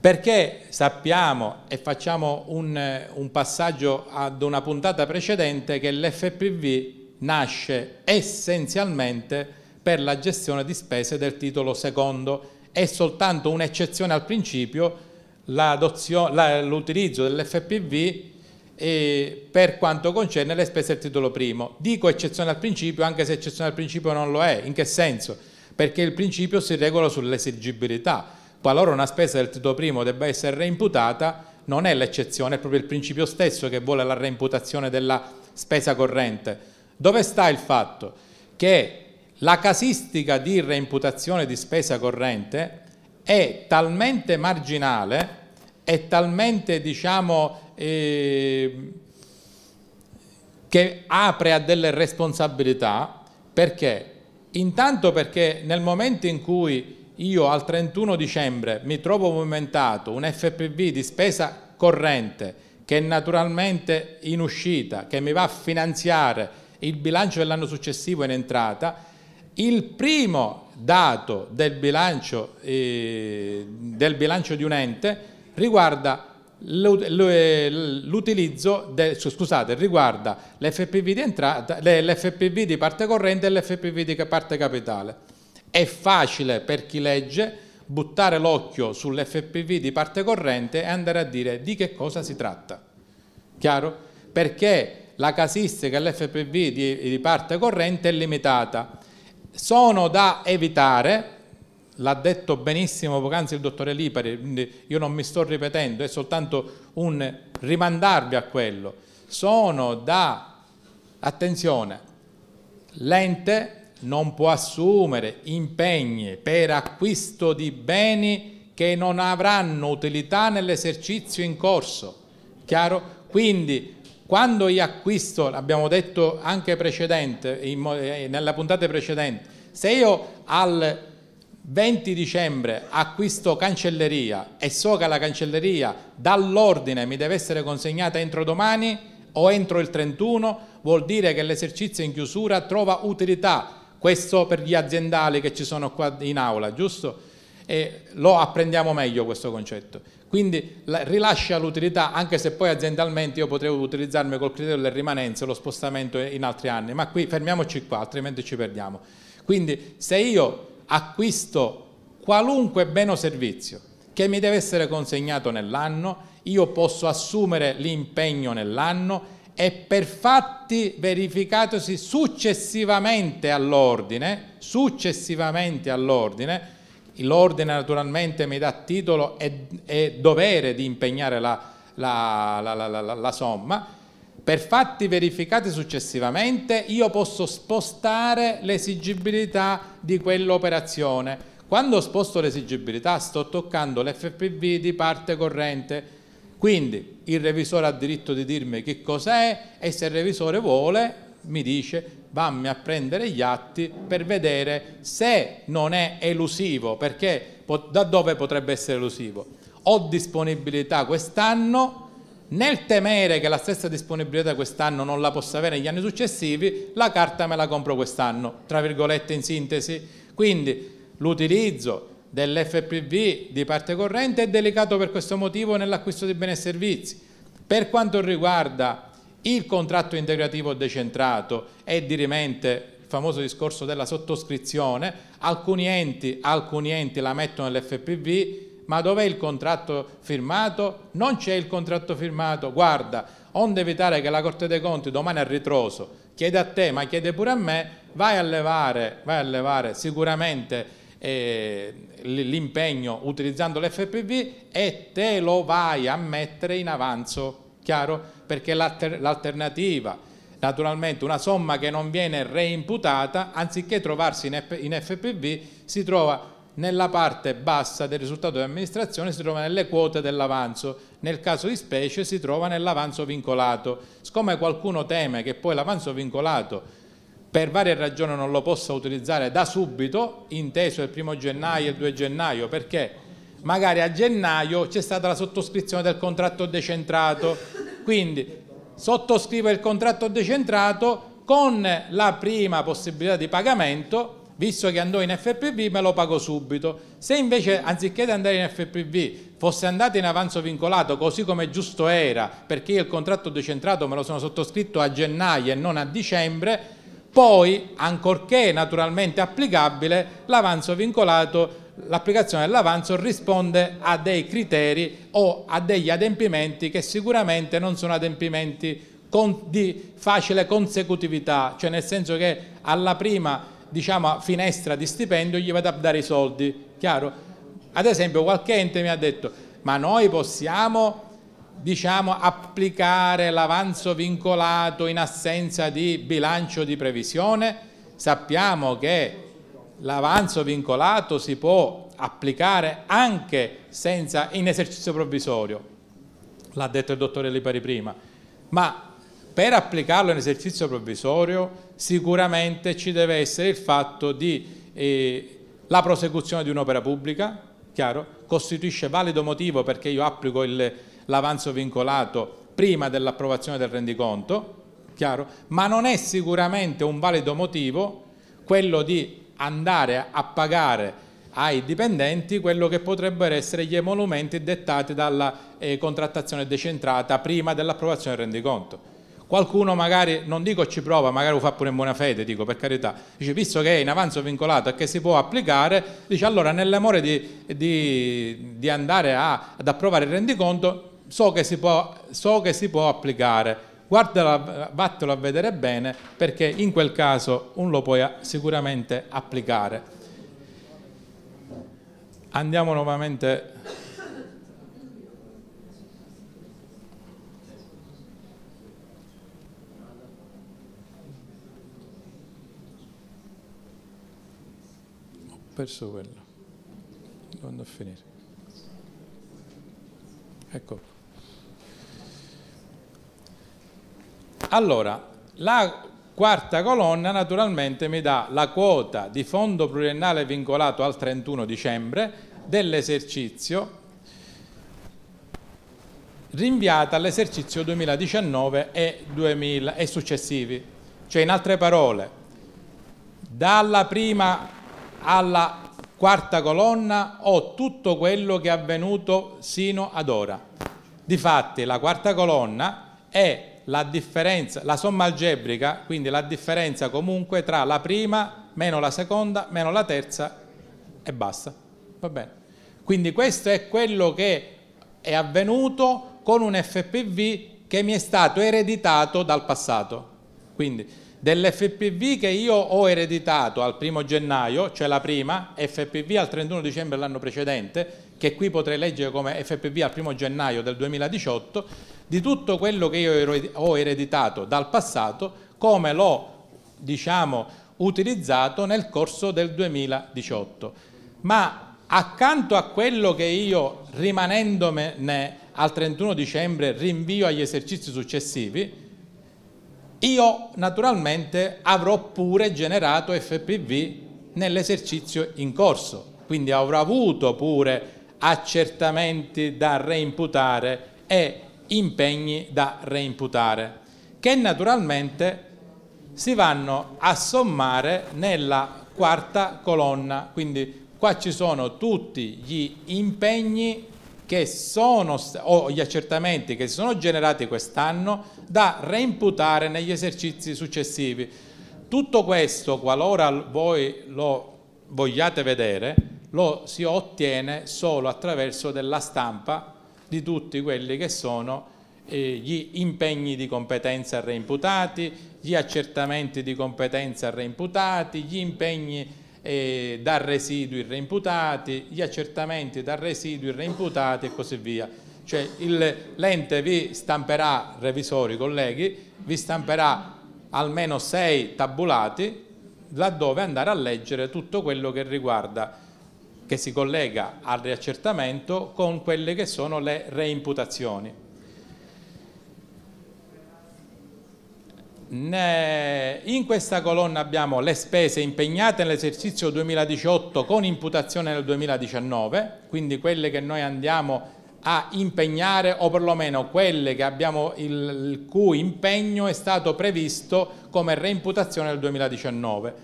Perché sappiamo e facciamo un, un passaggio ad una puntata precedente che l'FPV nasce essenzialmente per la gestione di spese del titolo secondo. È soltanto un'eccezione al principio l'utilizzo dell'FPV per quanto concerne le spese del titolo primo. Dico eccezione al principio anche se eccezione al principio non lo è. In che senso? Perché il principio si regola sull'esigibilità. Qualora una spesa del titolo primo debba essere reimputata, non è l'eccezione, è proprio il principio stesso che vuole la reimputazione della spesa corrente. Dove sta il fatto? Che la casistica di reimputazione di spesa corrente è talmente marginale, è talmente diciamo eh, che apre a delle responsabilità perché intanto perché nel momento in cui io al 31 dicembre mi trovo movimentato un FPV di spesa corrente che è naturalmente in uscita, che mi va a finanziare il bilancio dell'anno successivo in entrata, il primo dato del bilancio, eh, del bilancio di un ente riguarda l'utilizzo, scusate, riguarda l'FPV di l'FPV di parte corrente e l'FPV di parte capitale. È facile per chi legge buttare l'occhio sull'FPV di parte corrente e andare a dire di che cosa si tratta. Chiaro? Perché la casistica dell'FPV di, di parte corrente è limitata. Sono da evitare, l'ha detto benissimo poc'anzi il dottore Lipari, io non mi sto ripetendo, è soltanto un rimandarvi a quello. Sono da, attenzione, l'ente non può assumere impegni per acquisto di beni che non avranno utilità nell'esercizio in corso. Chiaro? Quindi quando io acquisto, l'abbiamo detto anche precedente, in, eh, nella puntata precedente, se io al 20 dicembre acquisto cancelleria e so che la cancelleria dall'ordine mi deve essere consegnata entro domani o entro il 31, vuol dire che l'esercizio in chiusura trova utilità. Questo per gli aziendali che ci sono qua in aula, giusto? E lo apprendiamo meglio questo concetto. Quindi rilascia l'utilità, anche se poi aziendalmente io potrei utilizzarmi col criterio delle rimanenze, lo spostamento in altri anni, ma qui fermiamoci qua, altrimenti ci perdiamo. Quindi se io acquisto qualunque bene o servizio che mi deve essere consegnato nell'anno, io posso assumere l'impegno nell'anno e per fatti verificatosi successivamente all'ordine, successivamente all'ordine, L'ordine naturalmente mi dà titolo e, e dovere di impegnare la, la, la, la somma, per fatti verificati successivamente io posso spostare l'esigibilità di quell'operazione. Quando sposto l'esigibilità sto toccando l'FPV di parte corrente, quindi il revisore ha diritto di dirmi che cos'è e se il revisore vuole mi dice vammi a prendere gli atti per vedere se non è elusivo, perché da dove potrebbe essere elusivo. Ho disponibilità quest'anno, nel temere che la stessa disponibilità quest'anno non la possa avere negli anni successivi, la carta me la compro quest'anno, tra virgolette in sintesi. Quindi l'utilizzo dell'FPV di parte corrente è delicato per questo motivo nell'acquisto di beni e servizi. Per quanto riguarda il contratto integrativo decentrato è dirimente il famoso discorso della sottoscrizione, alcuni enti, alcuni enti la mettono nell'FPV, ma dov'è il contratto firmato? Non c'è il contratto firmato, guarda, onde evitare che la Corte dei Conti domani a ritroso chieda a te, ma chiede pure a me, vai a levare, vai a levare sicuramente eh, l'impegno utilizzando l'FPV e te lo vai a mettere in avanzo chiaro? Perché l'alternativa, naturalmente una somma che non viene reimputata, anziché trovarsi in FPV, si trova nella parte bassa del risultato di amministrazione si trova nelle quote dell'avanzo, nel caso di specie si trova nell'avanzo vincolato. Siccome qualcuno teme che poi l'avanzo vincolato per varie ragioni non lo possa utilizzare da subito, inteso il primo gennaio e il 2 gennaio, perché magari a gennaio c'è stata la sottoscrizione del contratto decentrato, quindi sottoscrivo il contratto decentrato con la prima possibilità di pagamento, visto che andò in FPV me lo pago subito. Se invece anziché di andare in FPV fosse andato in avanzo vincolato, così come giusto era, perché io il contratto decentrato me lo sono sottoscritto a gennaio e non a dicembre, poi, ancorché naturalmente applicabile, l'avanzo vincolato l'applicazione dell'avanzo risponde a dei criteri o a degli adempimenti che sicuramente non sono adempimenti di facile consecutività, cioè nel senso che alla prima diciamo, finestra di stipendio gli vado a dare i soldi, chiaro? Ad esempio qualche ente mi ha detto ma noi possiamo diciamo, applicare l'avanzo vincolato in assenza di bilancio di previsione? Sappiamo che l'avanzo vincolato si può applicare anche senza, in esercizio provvisorio, l'ha detto il dottore Lipari prima, ma per applicarlo in esercizio provvisorio sicuramente ci deve essere il fatto di eh, la prosecuzione di un'opera pubblica, chiaro, costituisce valido motivo perché io applico l'avanzo vincolato prima dell'approvazione del rendiconto, chiaro, ma non è sicuramente un valido motivo quello di andare a pagare ai dipendenti quello che potrebbero essere gli emolumenti dettati dalla eh, contrattazione decentrata prima dell'approvazione del rendiconto. Qualcuno magari, non dico ci prova, magari lo fa pure in buona fede, dico per carità, dice visto che è in avanzo vincolato e che si può applicare, dice allora nell'amore di, di, di, andare a, ad approvare il rendiconto so che si può, so che si può applicare guardala, vattelo a vedere bene perché in quel caso uno lo puoi sicuramente applicare. Andiamo nuovamente Ho perso quello. Quando a finire. Ecco. Allora, la quarta colonna naturalmente mi dà la quota di fondo pluriennale vincolato al 31 dicembre dell'esercizio rinviata all'esercizio 2019 e, 2000 e successivi. Cioè in altre parole, dalla prima alla quarta colonna ho tutto quello che è avvenuto sino ad ora. Difatti la quarta colonna è la differenza, la somma algebrica, quindi la differenza comunque tra la prima meno la seconda meno la terza e basta. Va bene. Quindi questo è quello che è avvenuto con un FPV che mi è stato ereditato dal passato. Quindi dell'FPV che io ho ereditato al primo gennaio, cioè la prima, FPV al 31 dicembre dell'anno precedente, che qui potrei leggere come FPV al primo gennaio del 2018, di tutto quello che io ho ereditato dal passato, come l'ho diciamo, utilizzato nel corso del 2018. Ma accanto a quello che io rimanendomene al 31 dicembre rinvio agli esercizi successivi, io naturalmente avrò pure generato FPV nell'esercizio in corso, quindi avrò avuto pure accertamenti da reimputare e impegni da reimputare, che naturalmente si vanno a sommare nella quarta colonna, quindi qua ci sono tutti gli impegni che sono, o gli accertamenti che si sono generati quest'anno da reimputare negli esercizi successivi. Tutto questo, qualora voi lo vogliate vedere, lo si ottiene solo attraverso della stampa di tutti quelli che sono eh, gli impegni di competenza reimputati, gli accertamenti di competenza reimputati, gli impegni eh, da residui reimputati, gli accertamenti da residui reimputati e così via. Cioè l'ente vi stamperà, revisori colleghi, vi stamperà almeno sei tabulati laddove andare a leggere tutto quello che riguarda che si collega al riaccertamento con quelle che sono le reimputazioni. In questa colonna abbiamo le spese impegnate nell'esercizio 2018 con imputazione nel 2019, quindi quelle che noi andiamo a impegnare o perlomeno quelle che abbiamo, il cui impegno è stato previsto come reimputazione nel 2019.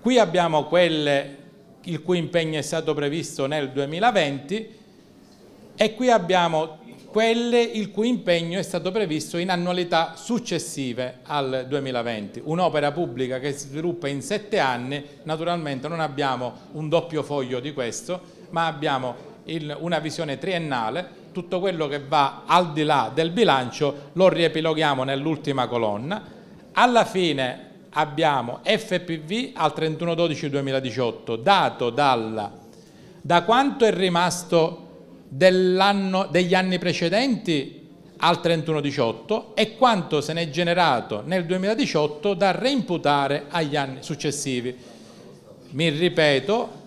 Qui abbiamo quelle il cui impegno è stato previsto nel 2020 e qui abbiamo quelle il cui impegno è stato previsto in annualità successive al 2020. Un'opera pubblica che si sviluppa in sette anni, naturalmente non abbiamo un doppio foglio di questo, ma abbiamo il, una visione triennale, tutto quello che va al di là del bilancio lo riepiloghiamo nell'ultima colonna. Alla fine abbiamo FPV al 31-12-2018, dato dalla, da quanto è rimasto degli anni precedenti al 31-18 e quanto se ne è generato nel 2018 da reimputare agli anni successivi. Mi ripeto,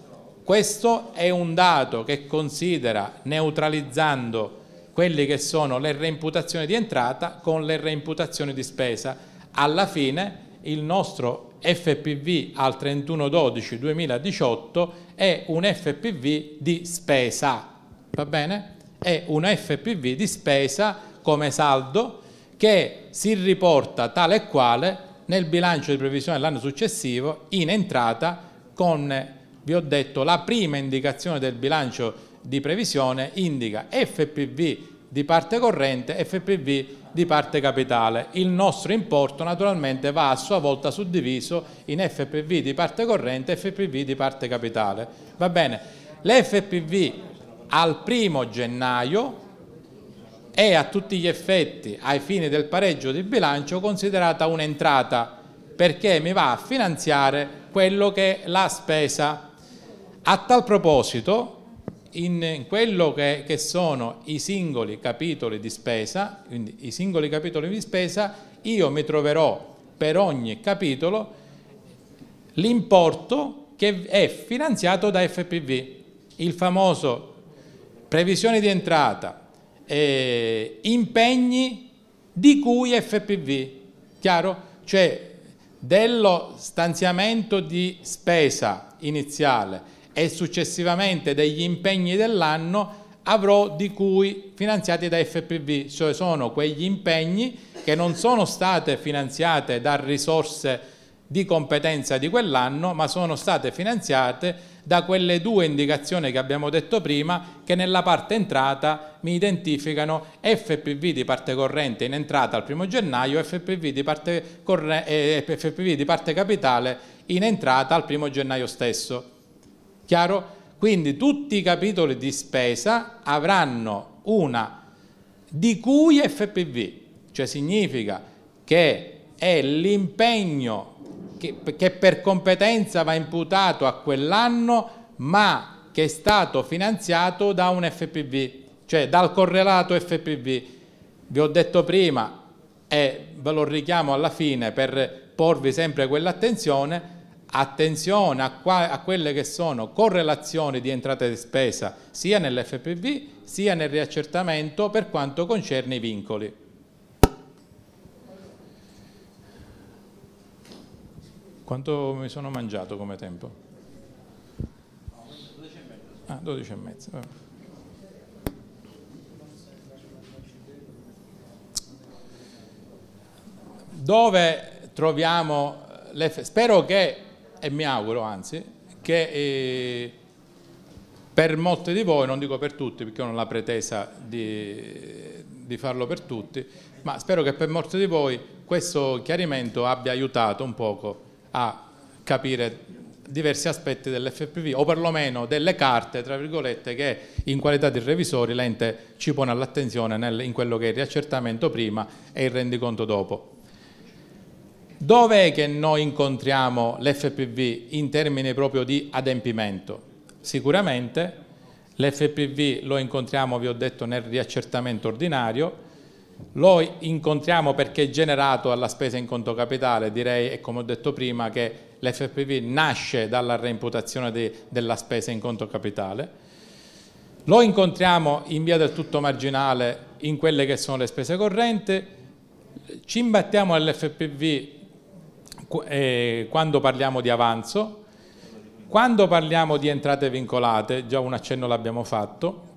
questo è un dato che considera neutralizzando quelle che sono le reimputazioni di entrata con le reimputazioni di spesa. Alla fine il nostro FPV al 31-12-2018 è un FPV di spesa, va bene? È un FPV di spesa come saldo che si riporta tale e quale nel bilancio di previsione dell'anno successivo in entrata con, vi ho detto, la prima indicazione del bilancio di previsione indica FPV di parte corrente, e FPV di parte capitale. Il nostro importo naturalmente va a sua volta suddiviso in FPV di parte corrente e FPV di parte capitale. Va bene, l'FPV al primo gennaio è a tutti gli effetti, ai fini del pareggio di bilancio, considerata un'entrata perché mi va a finanziare quello che è la spesa. A tal proposito, in quello che, che, sono i singoli capitoli di spesa, quindi i singoli capitoli di spesa, io mi troverò per ogni capitolo l'importo che è finanziato da FPV, il famoso previsione di entrata, eh, impegni di cui FPV, chiaro? Cioè dello stanziamento di spesa iniziale, e successivamente degli impegni dell'anno avrò di cui finanziati da FPV, cioè sono quegli impegni che non sono state finanziate da risorse di competenza di quell'anno, ma sono state finanziate da quelle due indicazioni che abbiamo detto prima, che nella parte entrata mi identificano FPV di parte corrente in entrata al primo gennaio e FPV di parte, eh, FPV di parte capitale in entrata al primo gennaio stesso. Chiaro? Quindi tutti i capitoli di spesa avranno una di cui FPV, cioè significa che è l'impegno che, che, per competenza va imputato a quell'anno, ma che è stato finanziato da un FPV, cioè dal correlato FPV. Vi ho detto prima e ve lo richiamo alla fine per porvi sempre quell'attenzione, attenzione a, qua, a, quelle che sono correlazioni di entrata e di spesa sia nell'FPV sia nel riaccertamento per quanto concerne i vincoli. Quanto mi sono mangiato come tempo? Ah, 12 e mezzo. Dove troviamo, le, spero che e mi auguro anzi che eh, per molti di voi, non dico per tutti perché ho la pretesa di, di farlo per tutti, ma spero che per molti di voi questo chiarimento abbia aiutato un poco a capire diversi aspetti dell'FPV o perlomeno delle carte tra virgolette che in qualità di revisori l'ente ci pone all'attenzione in quello che è il riaccertamento prima e il rendiconto dopo. Dov'è che noi incontriamo l'FPV in termini proprio di adempimento? Sicuramente l'FPV lo incontriamo, vi ho detto, nel riaccertamento ordinario, lo incontriamo perché è generato alla spesa in conto capitale, direi, e come ho detto prima, che l'FPV nasce dalla reimputazione de, della spesa in conto capitale. Lo incontriamo in via del tutto marginale in quelle che sono le spese correnti, ci imbattiamo all'FPV eh, quando parliamo di avanzo, quando parliamo di entrate vincolate, già un accenno l'abbiamo fatto,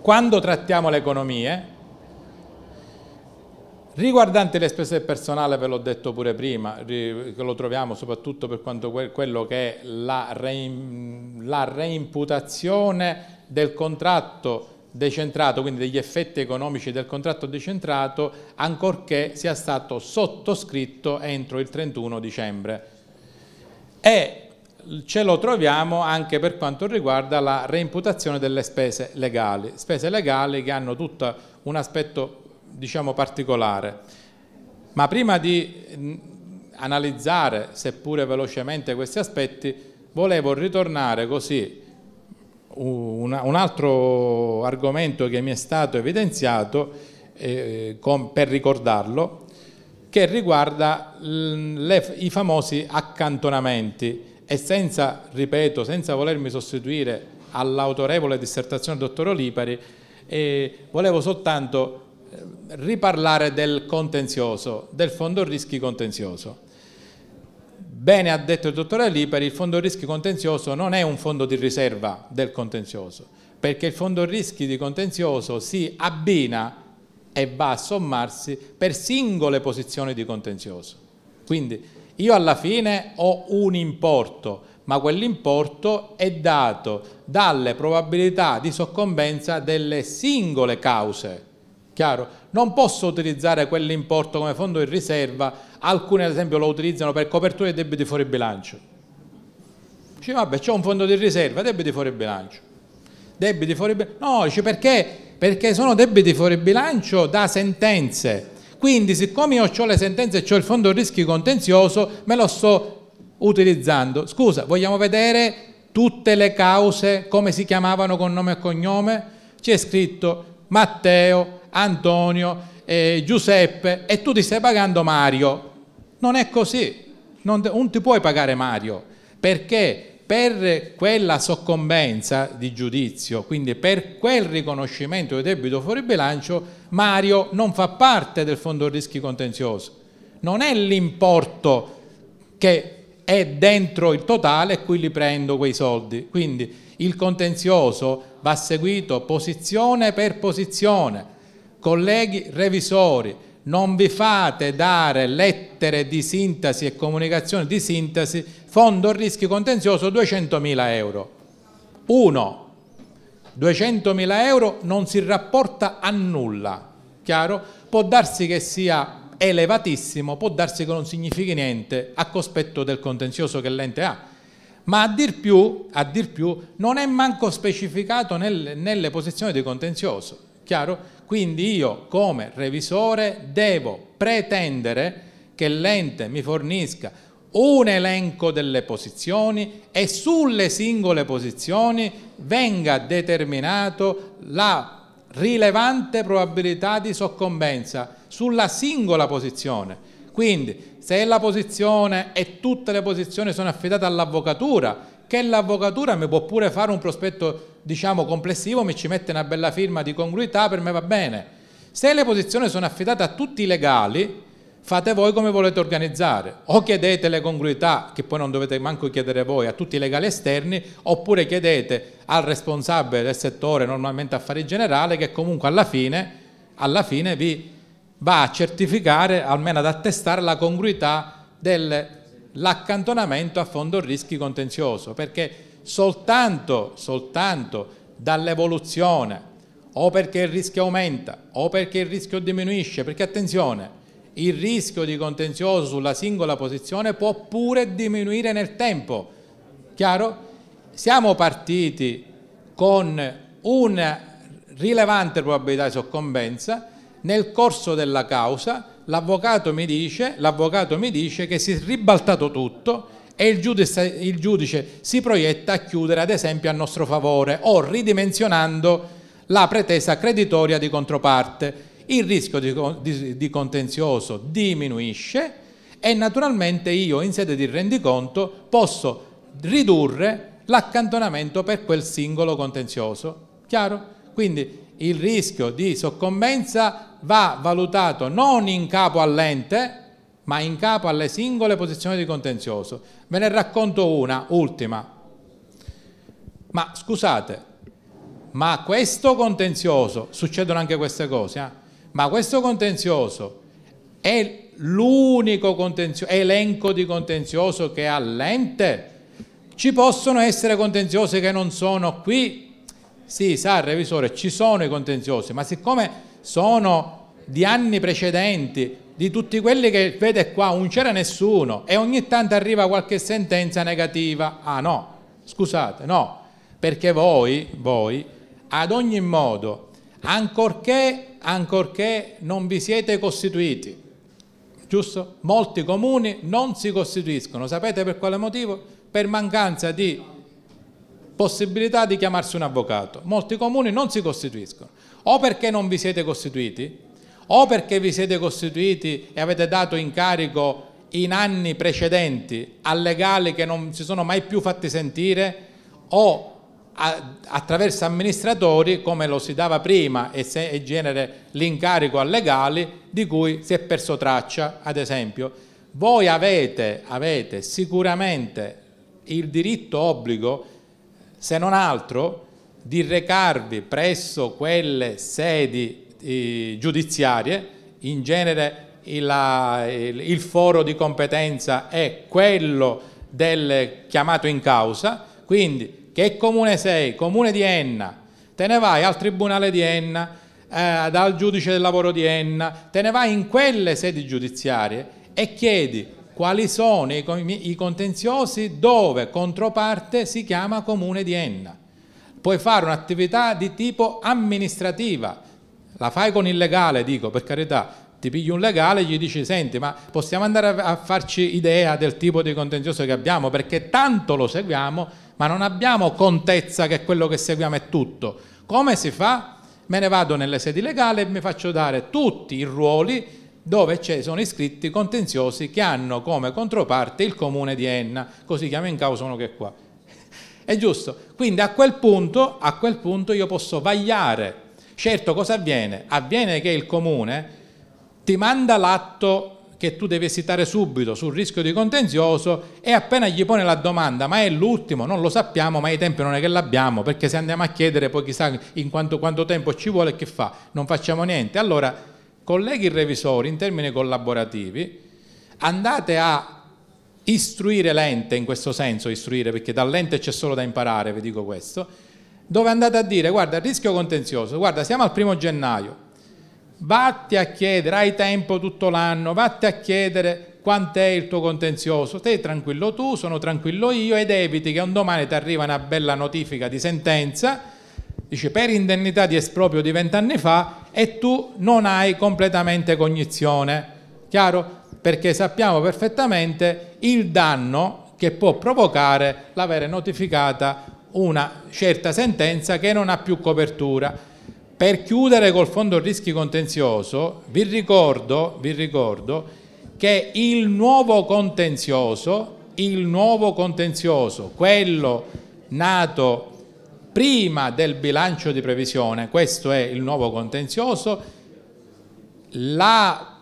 quando trattiamo le economie, Riguardante le spese del personale, ve l'ho detto pure prima, lo troviamo soprattutto per quanto quello che è la, reim, la reimputazione del contratto decentrato, quindi degli effetti economici del contratto decentrato, ancorché sia stato sottoscritto entro il 31 dicembre. E ce lo troviamo anche per quanto riguarda la reimputazione delle spese legali, spese legali che hanno tutto un aspetto diciamo particolare. Ma prima di mm, analizzare, seppure velocemente, questi aspetti, volevo ritornare così un altro argomento che mi è stato evidenziato, eh, con, per ricordarlo, che riguarda le, i famosi accantonamenti e senza, ripeto, senza volermi sostituire all'autorevole dissertazione del dottor Olipari, eh, volevo soltanto eh, riparlare del contenzioso, del fondo rischi contenzioso. Bene ha detto il dottore Lipari, il fondo rischi contenzioso non è un fondo di riserva del contenzioso, perché il fondo rischi di contenzioso si abbina e va a sommarsi per singole posizioni di contenzioso. Quindi io alla fine ho un importo, ma quell'importo è dato dalle probabilità di soccombenza delle singole cause Chiaro? Non posso utilizzare quell'importo come fondo di riserva, alcuni ad esempio lo utilizzano per copertura dei debiti fuori bilancio. Dice, vabbè, c'è un fondo di riserva, debiti fuori bilancio. Debiti fuori bilancio. No, dice perché? Perché sono debiti fuori bilancio da sentenze. Quindi, siccome io ho le sentenze e ho il fondo rischi contenzioso, me lo sto utilizzando. Scusa, vogliamo vedere tutte le cause, come si chiamavano con nome e cognome? C'è scritto Matteo, Antonio, eh, Giuseppe e tu ti stai pagando Mario. Non è così, non, non ti puoi pagare Mario, perché per quella soccombenza di giudizio, quindi per quel riconoscimento di debito fuori bilancio, Mario non fa parte del fondo rischi contenzioso. Non è l'importo che è dentro il totale e qui li prendo quei soldi. Quindi il contenzioso va seguito posizione per posizione Colleghi revisori, non vi fate dare lettere di sintesi e comunicazione di sintesi, fondo rischi contenzioso 200.000 euro. Uno, 200.000 euro non si rapporta a nulla, chiaro? Può darsi che sia elevatissimo, può darsi che non significhi niente a cospetto del contenzioso che l'ente ha. Ma a dir più, a dir più non è manco specificato nel, nelle posizioni di contenzioso. Chiaro? Quindi io come revisore devo pretendere che l'ente mi fornisca un elenco delle posizioni e sulle singole posizioni venga determinato la rilevante probabilità di soccombenza sulla singola posizione. Quindi se la posizione e tutte le posizioni sono affidate all'avvocatura, che l'avvocatura mi può pure fare un prospetto diciamo complessivo, mi ci mette una bella firma di congruità, per me va bene. Se le posizioni sono affidate a tutti i legali, fate voi come volete organizzare, o chiedete le congruità, che poi non dovete manco chiedere voi, a tutti i legali esterni, oppure chiedete al responsabile del settore, normalmente affari generale, che comunque alla fine, alla fine vi va a certificare, almeno ad attestare la congruità delle posizioni l'accantonamento a fondo rischi contenzioso, perché soltanto, soltanto dall'evoluzione o perché il rischio aumenta o perché il rischio diminuisce, perché attenzione, il rischio di contenzioso sulla singola posizione può pure diminuire nel tempo. Chiaro? Siamo partiti con una rilevante probabilità di soccombenza, nel corso della causa l'avvocato mi, mi dice, che si è ribaltato tutto e il giudice, il giudice si proietta a chiudere ad esempio a nostro favore o ridimensionando la pretesa creditoria di controparte. Il rischio di, di, di contenzioso diminuisce e naturalmente io in sede di rendiconto posso ridurre l'accantonamento per quel singolo contenzioso. Chiaro? Quindi il rischio di soccombenza va valutato non in capo all'ente, ma in capo alle singole posizioni di contenzioso. Ve ne racconto una, ultima. Ma scusate, ma questo contenzioso, succedono anche queste cose, eh? ma questo contenzioso è l'unico elenco di contenzioso che ha l'ente? Ci possono essere contenziosi che non sono qui? Sì, sa revisore, ci sono i contenziosi, ma siccome sono di anni precedenti, di tutti quelli che vede qua non c'era nessuno e ogni tanto arriva qualche sentenza negativa. Ah no, scusate, no, perché voi, voi ad ogni modo, ancorché, ancorché non vi siete costituiti, giusto? Molti comuni non si costituiscono, sapete per quale motivo? Per mancanza di possibilità di chiamarsi un avvocato. Molti comuni non si costituiscono o perché non vi siete costituiti, o perché vi siete costituiti e avete dato incarico in anni precedenti a legali che non si sono mai più fatti sentire, o a, attraverso amministratori, come lo si dava prima, e se, in genere l'incarico a legali, di cui si è perso traccia, ad esempio. Voi avete, avete sicuramente il diritto obbligo, se non altro, di recarvi presso quelle sedi eh, giudiziarie, in genere il, il, il foro di competenza è quello del chiamato in causa, quindi che comune sei, comune di Enna, te ne vai al tribunale di Enna, eh, dal giudice del lavoro di Enna, te ne vai in quelle sedi giudiziarie e chiedi quali sono i, i contenziosi dove controparte si chiama comune di Enna puoi fare un'attività di tipo amministrativa, la fai con il legale, dico per carità, ti pigli un legale e gli dici senti ma possiamo andare a farci idea del tipo di contenzioso che abbiamo perché tanto lo seguiamo ma non abbiamo contezza che quello che seguiamo è tutto. Come si fa? Me ne vado nelle sedi legali e mi faccio dare tutti i ruoli dove sono iscritti contenziosi che hanno come controparte il comune di Enna, così chiamo in causa uno che è qua. È giusto? Quindi a quel punto, a quel punto io posso vagliare. Certo, cosa avviene? Avviene che il comune ti manda l'atto che tu devi esitare subito sul rischio di contenzioso e appena gli pone la domanda ma è l'ultimo, non lo sappiamo, ma i tempi non è che l'abbiamo, perché se andiamo a chiedere poi chissà in quanto, quanto tempo ci vuole che fa, non facciamo niente. Allora, colleghi revisori, in termini collaborativi, andate a istruire l'ente in questo senso, istruire, perché dall'ente c'è solo da imparare, vi dico questo, dove andate a dire, guarda, rischio contenzioso, guarda, siamo al primo gennaio, vatti a chiedere, hai tempo tutto l'anno, vatti a chiedere quant'è il tuo contenzioso, te tranquillo tu, sono tranquillo io ed eviti che un domani ti arriva una bella notifica di sentenza, dice per indennità di esproprio di vent'anni fa e tu non hai completamente cognizione, chiaro? perché sappiamo perfettamente il danno che può provocare l'avere notificata una certa sentenza che non ha più copertura. Per chiudere col fondo rischi contenzioso, vi ricordo, vi ricordo che il nuovo contenzioso, il nuovo contenzioso, quello nato prima del bilancio di previsione, questo è il nuovo contenzioso, la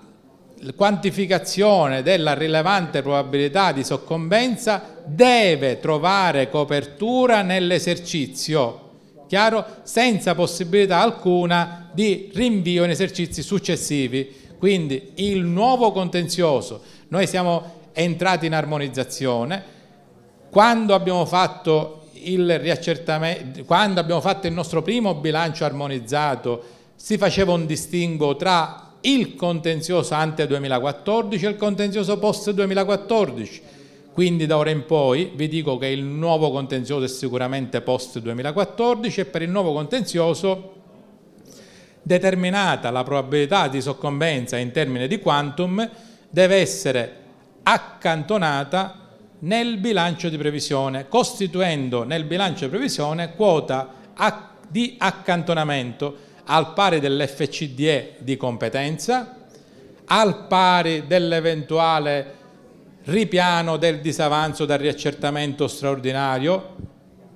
quantificazione della rilevante probabilità di soccombenza deve trovare copertura nell'esercizio, chiaro? Senza possibilità alcuna di rinvio in esercizi successivi. Quindi il nuovo contenzioso, noi siamo entrati in armonizzazione, quando abbiamo fatto il, riaccertamento, quando abbiamo fatto il nostro primo bilancio armonizzato si faceva un distinguo tra il contenzioso ante 2014 e il contenzioso post 2014. Quindi da ora in poi vi dico che il nuovo contenzioso è sicuramente post 2014 e per il nuovo contenzioso determinata la probabilità di soccombenza in termini di quantum deve essere accantonata nel bilancio di previsione, costituendo nel bilancio di previsione quota di accantonamento al pari dell'FCDE di competenza, al pari dell'eventuale ripiano del disavanzo dal riaccertamento straordinario,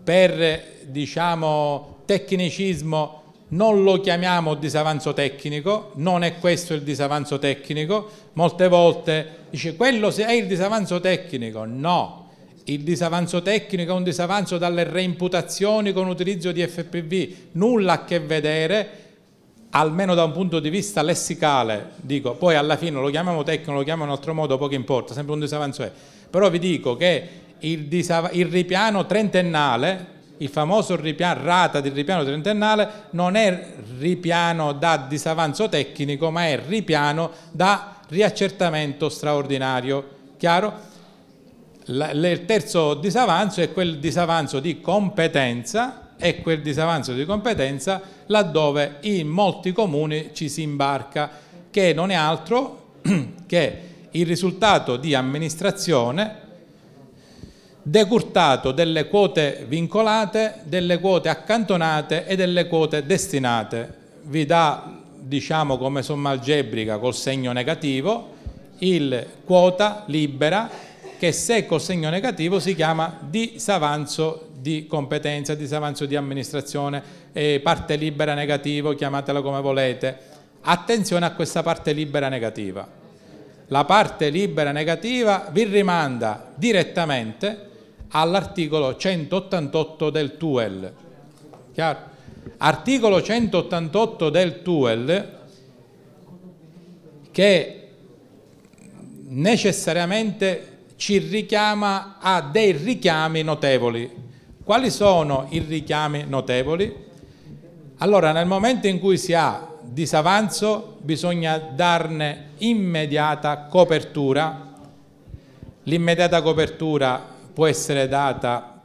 per diciamo, tecnicismo non lo chiamiamo disavanzo tecnico, non è questo il disavanzo tecnico, molte volte dice quello è il disavanzo tecnico, no, il disavanzo tecnico è un disavanzo dalle reimputazioni con utilizzo di FPV, nulla a che vedere, almeno da un punto di vista lessicale, dico, poi alla fine lo chiamiamo tecnico, lo chiamiamo in altro modo, poco importa, sempre un disavanzo è. Però vi dico che il, il ripiano trentennale, il famoso ripiano, rata del ripiano trentennale, non è ripiano da disavanzo tecnico, ma è ripiano da riaccertamento straordinario. Chiaro? La, il terzo disavanzo è quel disavanzo di competenza e quel disavanzo di competenza laddove in molti comuni ci si imbarca, che non è altro che il risultato di amministrazione decurtato delle quote vincolate, delle quote accantonate e delle quote destinate. Vi dà, diciamo come somma algebrica col segno negativo, il quota libera che se col segno negativo si chiama disavanzo di competenza, disavanzo di amministrazione, eh, parte libera negativo, chiamatela come volete. Attenzione a questa parte libera negativa. La parte libera negativa vi rimanda direttamente all'articolo 188 del TUEL. Chiaro? Articolo 188 del TUEL che necessariamente ci richiama a dei richiami notevoli. Quali sono i richiami notevoli? Allora, nel momento in cui si ha disavanzo, bisogna darne immediata copertura. L'immediata copertura può essere data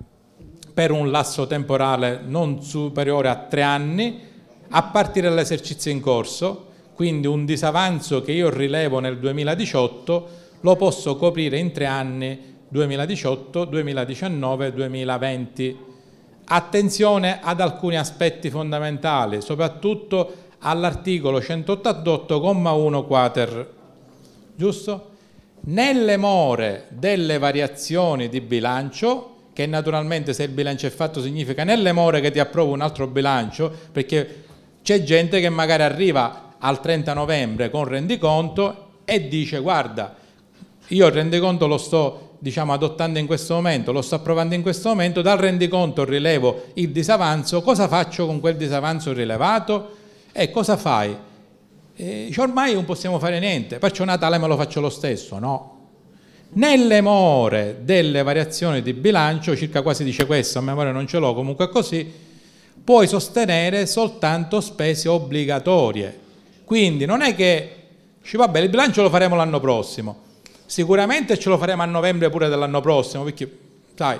per un lasso temporale non superiore a tre anni, a partire dall'esercizio in corso, quindi un disavanzo che io rilevo nel 2018 lo posso coprire in tre anni 2018, 2019, 2020. Attenzione ad alcuni aspetti fondamentali, soprattutto all'articolo 188,1 quater, giusto? Nelle more delle variazioni di bilancio, che naturalmente se il bilancio è fatto significa nelle more che ti approvo un altro bilancio, perché c'è gente che magari arriva al 30 novembre con rendiconto e dice guarda io il rendiconto lo sto diciamo, adottando in questo momento, lo sto approvando in questo momento, dal rendiconto rilevo il disavanzo, cosa faccio con quel disavanzo rilevato? E cosa fai? Eh, ormai non possiamo fare niente, faccio Natale me lo faccio lo stesso, no? Nelle more delle variazioni di bilancio, circa quasi dice questo, a memoria non ce l'ho, comunque così, puoi sostenere soltanto spese obbligatorie. Quindi non è che, dici, vabbè, il bilancio lo faremo l'anno prossimo. Sicuramente ce lo faremo a novembre pure dell'anno prossimo, perché sai,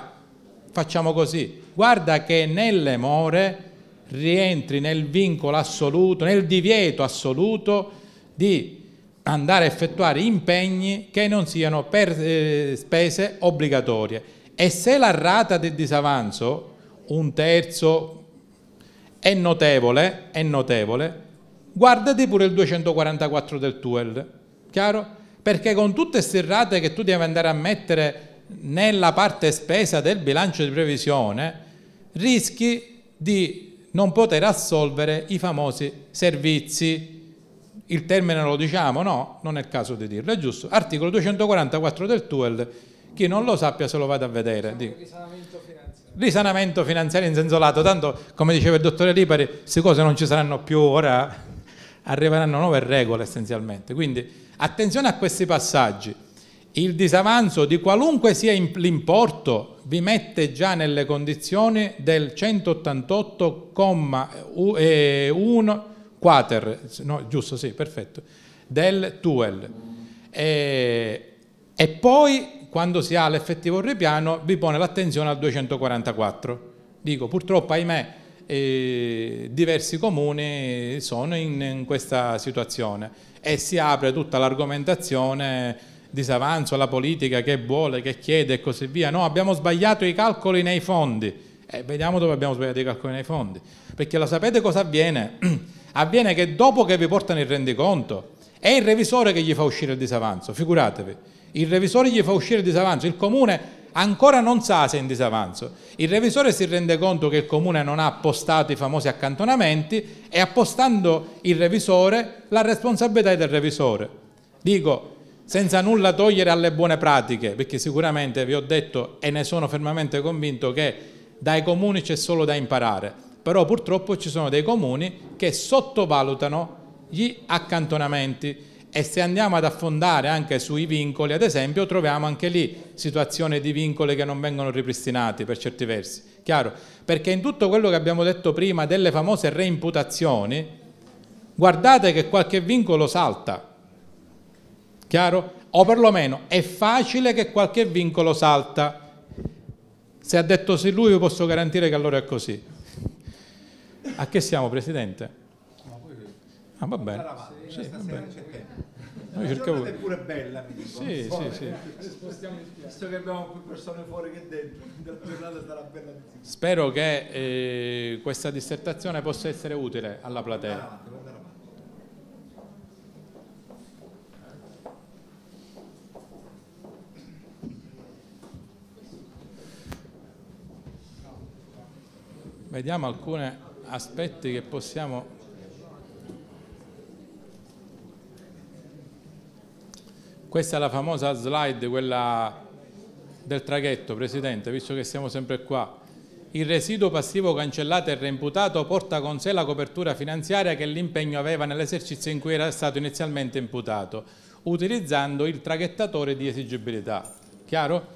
facciamo così. Guarda che nelle more rientri nel vincolo assoluto, nel divieto assoluto di andare a effettuare impegni che non siano per, eh, spese obbligatorie. E se la rata del disavanzo, un terzo, è notevole, è notevole, guardati pure il 244 del TUEL, chiaro? Perché con tutte queste rate che tu devi andare a mettere nella parte spesa del bilancio di previsione, rischi di non poter assolvere i famosi servizi. Il termine lo diciamo? No, non è il caso di dirlo, è giusto. Articolo 244 del TUEL, chi non lo sappia se lo vada a vedere. Diciamo risanamento finanziario. Risanamento finanziario in senso lato, tanto come diceva il dottore Lipari, queste cose non ci saranno più, ora arriveranno nuove regole essenzialmente. Quindi Attenzione a questi passaggi. Il disavanzo di qualunque sia l'importo vi mette già nelle condizioni del 188,1 quater, no, giusto, sì, perfetto, del TUEL. E, e poi, quando si ha l'effettivo ripiano, vi pone l'attenzione al 244. Dico, purtroppo, ahimè, e diversi comuni sono in, in questa situazione e si apre tutta l'argomentazione disavanzo alla politica che vuole, che chiede e così via. No, abbiamo sbagliato i calcoli nei fondi. Eh, vediamo dove abbiamo sbagliato i calcoli nei fondi. Perché lo sapete cosa avviene? avviene che dopo che vi portano il rendiconto è il revisore che gli fa uscire il disavanzo, figuratevi. Il revisore gli fa uscire il disavanzo, il comune ancora non sa se è in disavanzo. Il revisore si rende conto che il comune non ha appostato i famosi accantonamenti e appostando il revisore la responsabilità è del revisore. Dico, senza nulla togliere alle buone pratiche, perché sicuramente vi ho detto e ne sono fermamente convinto che dai comuni c'è solo da imparare, però purtroppo ci sono dei comuni che sottovalutano gli accantonamenti e se andiamo ad affondare anche sui vincoli, ad esempio, troviamo anche lì situazioni di vincoli che non vengono ripristinati per certi versi. Chiaro? Perché in tutto quello che abbiamo detto prima delle famose reimputazioni, guardate che qualche vincolo salta. Chiaro? O perlomeno è facile che qualche vincolo salta. Se ha detto sì lui, vi posso garantire che allora è così. A che siamo, Presidente? Ah, va bene. Sì, va bene. Noi cercavo... è pure bella, mi dico. Sì, so, sì, sì. Visto che abbiamo più persone fuori che dentro, la giornata sarà bella di Spero che eh, questa dissertazione possa essere utile alla platea. Vediamo alcuni aspetti che possiamo Questa è la famosa slide, quella del traghetto, Presidente, visto che siamo sempre qua. Il residuo passivo cancellato e reimputato porta con sé la copertura finanziaria che l'impegno aveva nell'esercizio in cui era stato inizialmente imputato, utilizzando il traghettatore di esigibilità. Chiaro?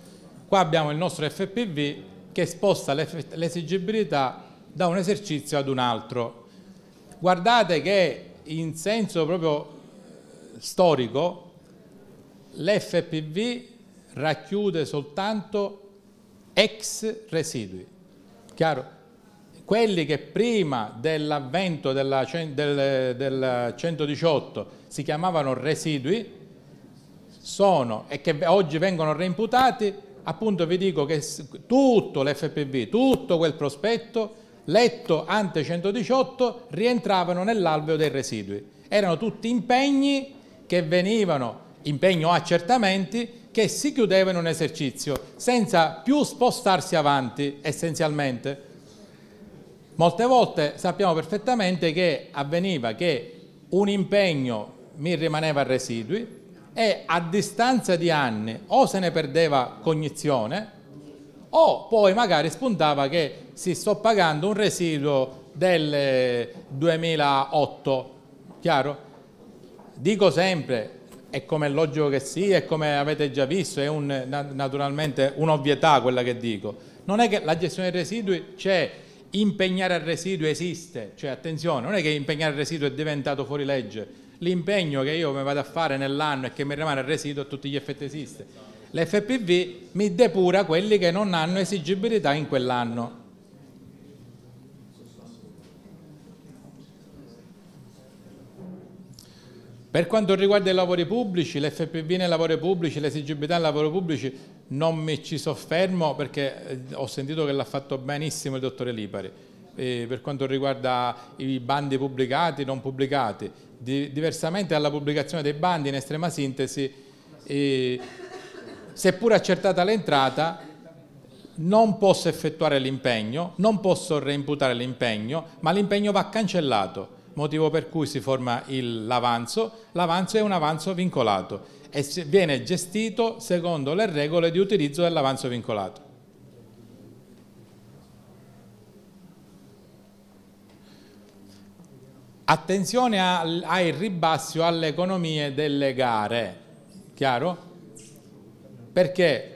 Qua abbiamo il nostro FPV che sposta l'esigibilità da un esercizio ad un altro. Guardate che in senso proprio storico l'FPV racchiude soltanto ex residui. Chiaro? Quelli che prima dell'avvento della, del, 118 si chiamavano residui sono, e che oggi vengono reimputati, appunto vi dico che tutto l'FPV, tutto quel prospetto letto ante 118 rientravano nell'alveo dei residui. Erano tutti impegni che venivano impegno accertamenti che si chiudeva in un esercizio senza più spostarsi avanti essenzialmente. Molte volte sappiamo perfettamente che avveniva che un impegno mi rimaneva a residui e a distanza di anni o se ne perdeva cognizione o poi magari spuntava che si sto pagando un residuo del 2008, eh, chiaro? Dico sempre, è come è logico che sia, è come avete già visto, è un, naturalmente un'ovvietà quella che dico. Non è che la gestione dei residui c'è, impegnare al residuo esiste, cioè attenzione, non è che impegnare al residuo è diventato fuori legge, l'impegno che io mi vado a fare nell'anno e che mi rimane il residuo a tutti gli effetti esiste. L'FPV mi depura quelli che non hanno esigibilità in quell'anno. Per quanto riguarda i lavori pubblici, l'FPV nei lavori pubblici, l'esigibilità nei lavori pubblici, non mi ci soffermo perché eh, ho sentito che l'ha fatto benissimo il dottore Lipari. E per quanto riguarda i bandi pubblicati non pubblicati, diversamente dalla pubblicazione dei bandi, in estrema sintesi, seppur accertata l'entrata, non posso effettuare l'impegno, non posso reimputare l'impegno, ma l'impegno va cancellato motivo per cui si forma l'avanzo, l'avanzo è un avanzo vincolato e viene gestito secondo le regole di utilizzo dell'avanzo vincolato. Attenzione ai ribassi o alle economie delle gare, chiaro? Perché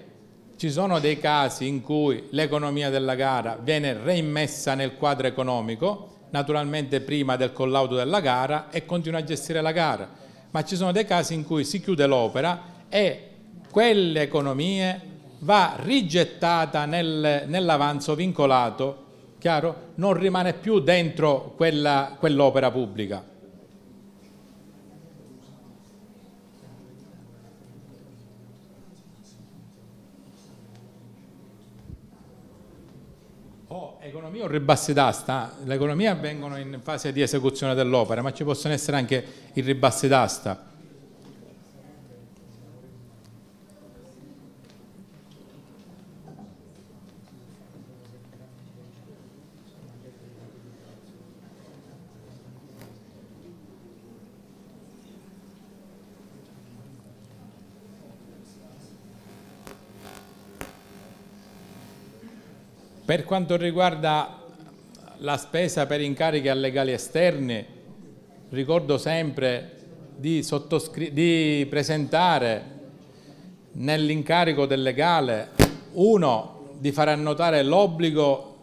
ci sono dei casi in cui l'economia della gara viene reimmessa nel quadro economico naturalmente prima del collaudo della gara e continua a gestire la gara. Ma ci sono dei casi in cui si chiude l'opera e quelle economie va rigettata nel, nell'avanzo vincolato, chiaro? non rimane più dentro quell'opera quell pubblica. Economia o ribassi d'asta? L'economia avvengono in fase di esecuzione dell'opera, ma ci possono essere anche i ribassi d'asta Per quanto riguarda la spesa per incarichi a legali esterni, ricordo sempre di, di presentare nell'incarico del legale, uno, di far annotare l'obbligo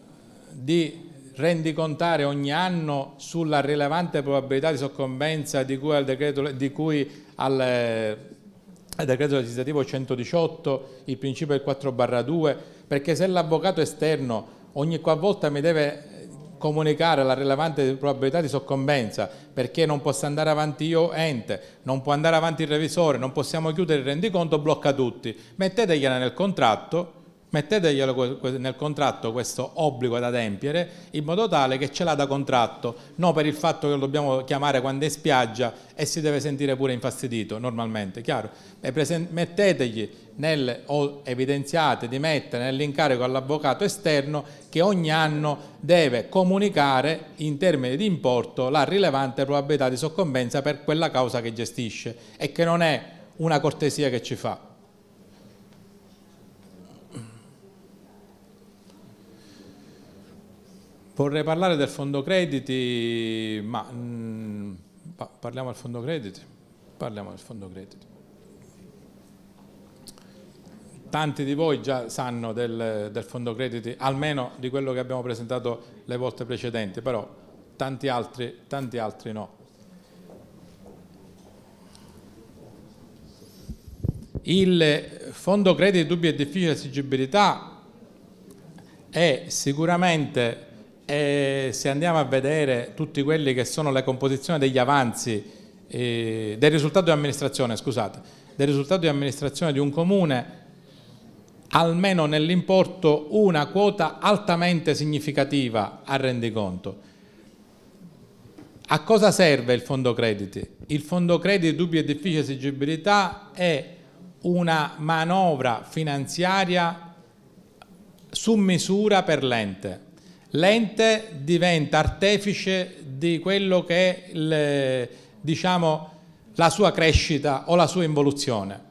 di rendicontare ogni anno sulla rilevante probabilità di soccombenza di cui al decreto, di cui al, al decreto legislativo 118, il principio del 4 barra 2, perché se l'avvocato esterno ogni qualvolta mi deve comunicare la rilevante probabilità di soccombenza perché non posso andare avanti io ente, non può andare avanti il revisore, non possiamo chiudere il rendiconto, blocca tutti. Mettetegliela nel contratto Metteteglielo nel contratto questo obbligo da adempiere in modo tale che ce l'ha da contratto, non per il fatto che lo dobbiamo chiamare quando è spiaggia e si deve sentire pure infastidito normalmente, chiaro? mettetegli nel, o evidenziate di mettere nell'incarico all'avvocato esterno che ogni anno deve comunicare in termini di importo la rilevante probabilità di soccombenza per quella causa che gestisce e che non è una cortesia che ci fa Vorrei parlare del fondo crediti, ma mh, mm, parliamo del fondo crediti? Parliamo del fondo crediti. Tanti di voi già sanno del, del fondo crediti, almeno di quello che abbiamo presentato le volte precedenti, però tanti altri, tanti altri no. Il fondo crediti dubbi e difficile esigibilità è sicuramente e se andiamo a vedere tutti quelli che sono le composizioni degli avanzi, eh, del risultato di amministrazione, scusate, del risultato di amministrazione di un comune, almeno nell'importo una quota altamente significativa a rendiconto. A cosa serve il fondo crediti? Il fondo crediti dubbi e difficili esigibilità è una manovra finanziaria su misura per l'ente l'ente diventa artefice di quello che è il, diciamo, la sua crescita o la sua involuzione.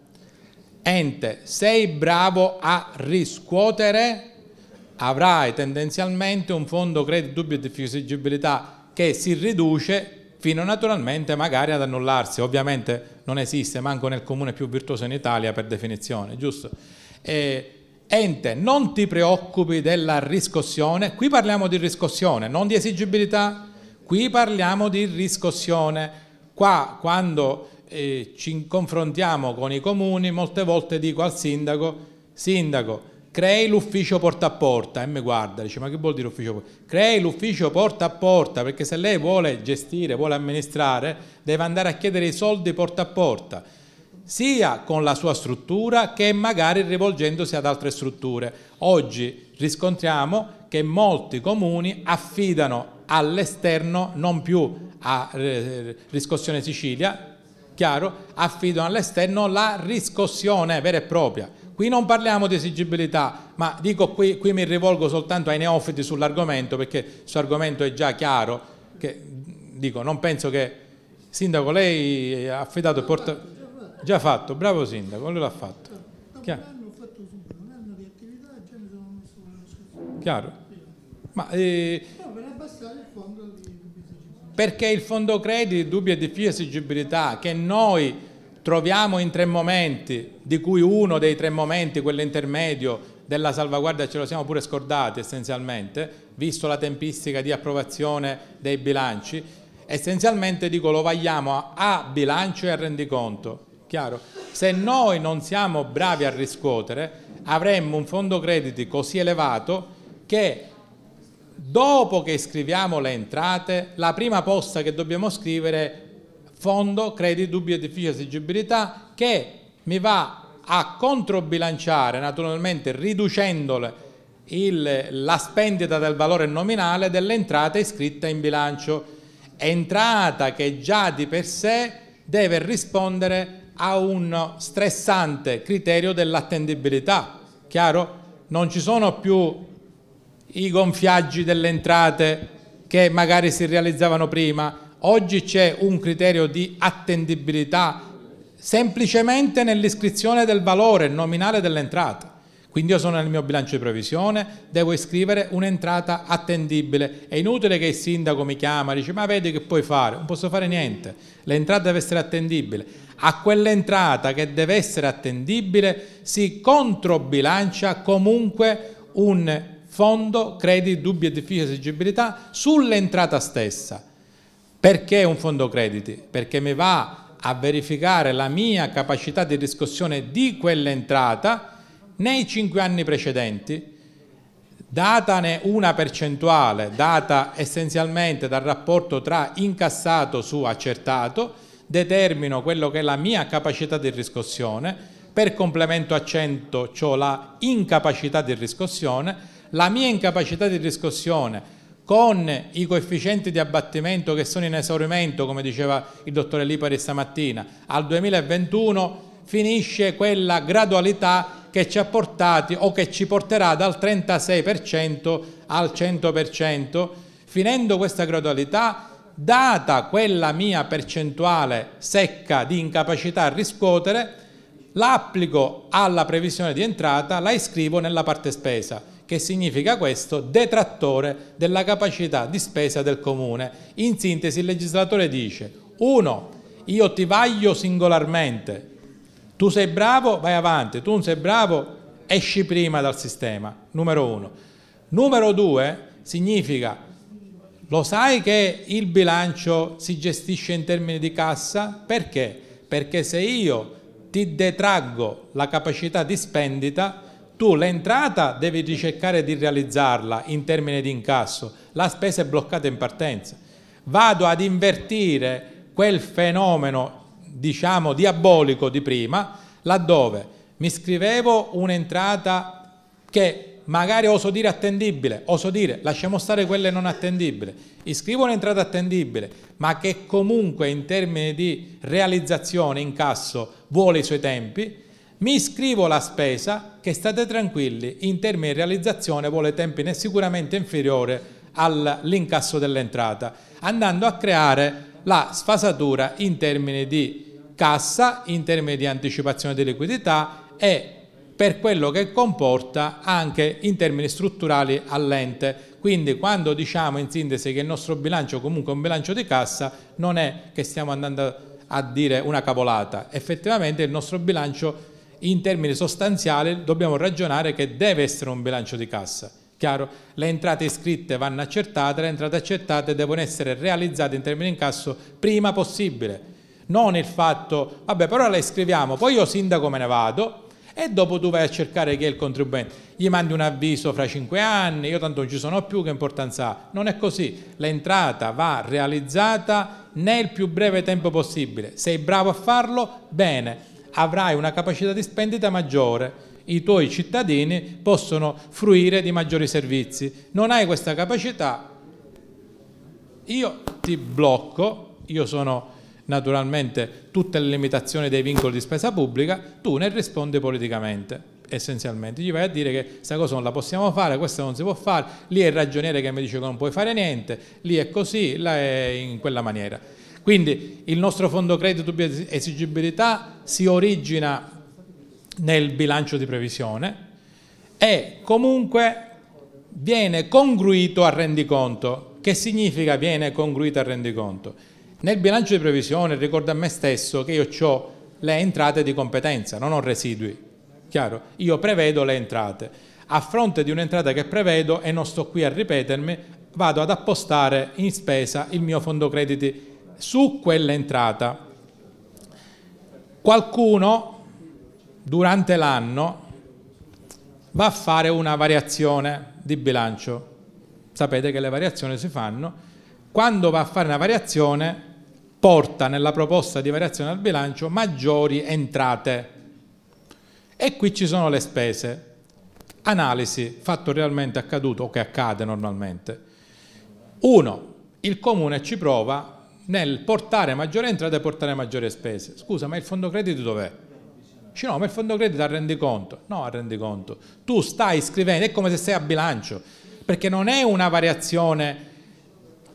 Ente, sei bravo a riscuotere, avrai tendenzialmente un fondo credito dubbio di fisibilità che si riduce fino naturalmente magari ad annullarsi. Ovviamente non esiste, manco nel comune più virtuoso in Italia per definizione, giusto? E Ente, non ti preoccupi della riscossione. Qui parliamo di riscossione, non di esigibilità. Qui parliamo di riscossione. Qua, quando eh, ci confrontiamo con i comuni, molte volte dico al sindaco, sindaco, crei l'ufficio porta a porta e mi guarda, dice ma che vuol dire ufficio porta? Crei l'ufficio porta a porta perché se lei vuole gestire, vuole amministrare, deve andare a chiedere i soldi porta a porta sia con la sua struttura che magari rivolgendosi ad altre strutture. Oggi riscontriamo che molti comuni affidano all'esterno, non più a eh, Riscossione Sicilia, chiaro, affidano all'esterno la riscossione vera e propria. Qui non parliamo di esigibilità, ma dico qui, qui mi rivolgo soltanto ai neofiti sull'argomento, perché questo argomento è già chiaro, che, dico, non penso che Sindaco lei ha affidato il portafoglio Già fatto, bravo sindaco, lui l'ha fatto. Dopo Chiaro. un fatto subito, un anno di attività e già mi sono messo con lo Chiaro. Ma, eh, no, per abbassare il fondo di dubbia esigibilità. Perché il fondo crediti, dubbia e diffida esigibilità, che noi troviamo in tre momenti, di cui uno dei tre momenti, quello intermedio, della salvaguardia ce lo siamo pure scordati essenzialmente, visto la tempistica di approvazione dei bilanci, essenzialmente dico lo vagliamo a, a bilancio e a rendiconto. Chiaro? Se noi non siamo bravi a riscuotere, avremmo un fondo crediti così elevato che dopo che scriviamo le entrate, la prima posta che dobbiamo scrivere è fondo crediti dubbi e difficile esigibilità che mi va a controbilanciare naturalmente riducendole il, la spendita del valore nominale dell'entrata iscritta in bilancio entrata che già di per sé deve rispondere a un stressante criterio dell'attendibilità. Chiaro? Non ci sono più i gonfiaggi delle entrate che magari si realizzavano prima. Oggi c'è un criterio di attendibilità semplicemente nell'iscrizione del valore nominale dell'entrata. Quindi io sono nel mio bilancio di previsione, devo iscrivere un'entrata attendibile. È inutile che il sindaco mi chiama e dice ma vedi che puoi fare, non posso fare niente, l'entrata deve essere attendibile a quell'entrata che deve essere attendibile si controbilancia comunque un fondo crediti, dubbi e difficile esigibilità sull'entrata stessa. Perché un fondo crediti? Perché mi va a verificare la mia capacità di riscossione di quell'entrata nei cinque anni precedenti, datane una percentuale, data essenzialmente dal rapporto tra incassato su accertato, determino quello che è la mia capacità di riscossione, per complemento accento 100 ho la incapacità di riscossione, la mia incapacità di riscossione con i coefficienti di abbattimento che sono in esaurimento, come diceva il dottore Lipari stamattina, al 2021 finisce quella gradualità che ci ha portati o che ci porterà dal 36% al 100%. Finendo questa gradualità data quella mia percentuale secca di incapacità a riscuotere, la applico alla previsione di entrata, la iscrivo nella parte spesa, che significa questo detrattore della capacità di spesa del comune. In sintesi il legislatore dice, 1. Io ti vaglio singolarmente, tu sei bravo, vai avanti, tu non sei bravo, esci prima dal sistema, numero 1. Numero 2 significa lo sai che il bilancio si gestisce in termini di cassa? Perché? Perché se io ti detraggo la capacità di spendita, tu l'entrata devi ricercare di realizzarla in termini di incasso, la spesa è bloccata in partenza. Vado ad invertire quel fenomeno, diciamo, diabolico di prima, laddove mi scrivevo un'entrata che magari oso dire attendibile, oso dire lasciamo stare quelle non attendibili, iscrivo un'entrata attendibile, ma che comunque in termini di realizzazione, incasso, vuole i suoi tempi, mi iscrivo la spesa che state tranquilli, in termini di realizzazione vuole tempi sicuramente inferiore all'incasso dell'entrata, andando a creare la sfasatura in termini di cassa, in termini di anticipazione di liquidità e per quello che comporta anche in termini strutturali all'ente. Quindi quando diciamo in sintesi che il nostro bilancio comunque è un bilancio di cassa, non è che stiamo andando a dire una cavolata. Effettivamente il nostro bilancio in termini sostanziali dobbiamo ragionare che deve essere un bilancio di cassa. Chiaro, le entrate iscritte vanno accertate, le entrate accertate devono essere realizzate in termini di incasso prima possibile. Non il fatto, vabbè però le scriviamo, poi io sindaco me ne vado, e dopo tu vai a cercare chi è il contribuente, gli mandi un avviso fra cinque anni, io tanto non ci sono più, che importanza ha? Non è così, l'entrata va realizzata nel più breve tempo possibile, sei bravo a farlo, bene, avrai una capacità di spendita maggiore, i tuoi cittadini possono fruire di maggiori servizi, non hai questa capacità, io ti blocco, io sono naturalmente tutte le limitazioni dei vincoli di spesa pubblica, tu ne rispondi politicamente essenzialmente, gli vai a dire che questa cosa non la possiamo fare, questa non si può fare, lì è il ragioniere che mi dice che non puoi fare niente, lì è così, là è in quella maniera. Quindi il nostro fondo credito di esigibilità si origina nel bilancio di previsione e comunque viene congruito al rendiconto. Che significa viene congruito al rendiconto? Nel bilancio di previsione ricordo a me stesso che io ho le entrate di competenza, non ho residui. Chiaro? Io prevedo le entrate. A fronte di un'entrata che prevedo, e non sto qui a ripetermi, vado ad appostare in spesa il mio fondo crediti su quell'entrata. Qualcuno durante l'anno va a fare una variazione di bilancio. Sapete che le variazioni si fanno. Quando va a fare una variazione porta nella proposta di variazione al bilancio maggiori entrate. E qui ci sono le spese. Analisi, fatto realmente accaduto o che accade normalmente. Uno, il comune ci prova nel portare maggiori entrate e portare maggiori spese. Scusa, ma il fondo credito dov'è? Dice no, ma il fondo credito al rendiconto. No, al rendiconto. Tu stai scrivendo, è come se sei a bilancio, perché non è una variazione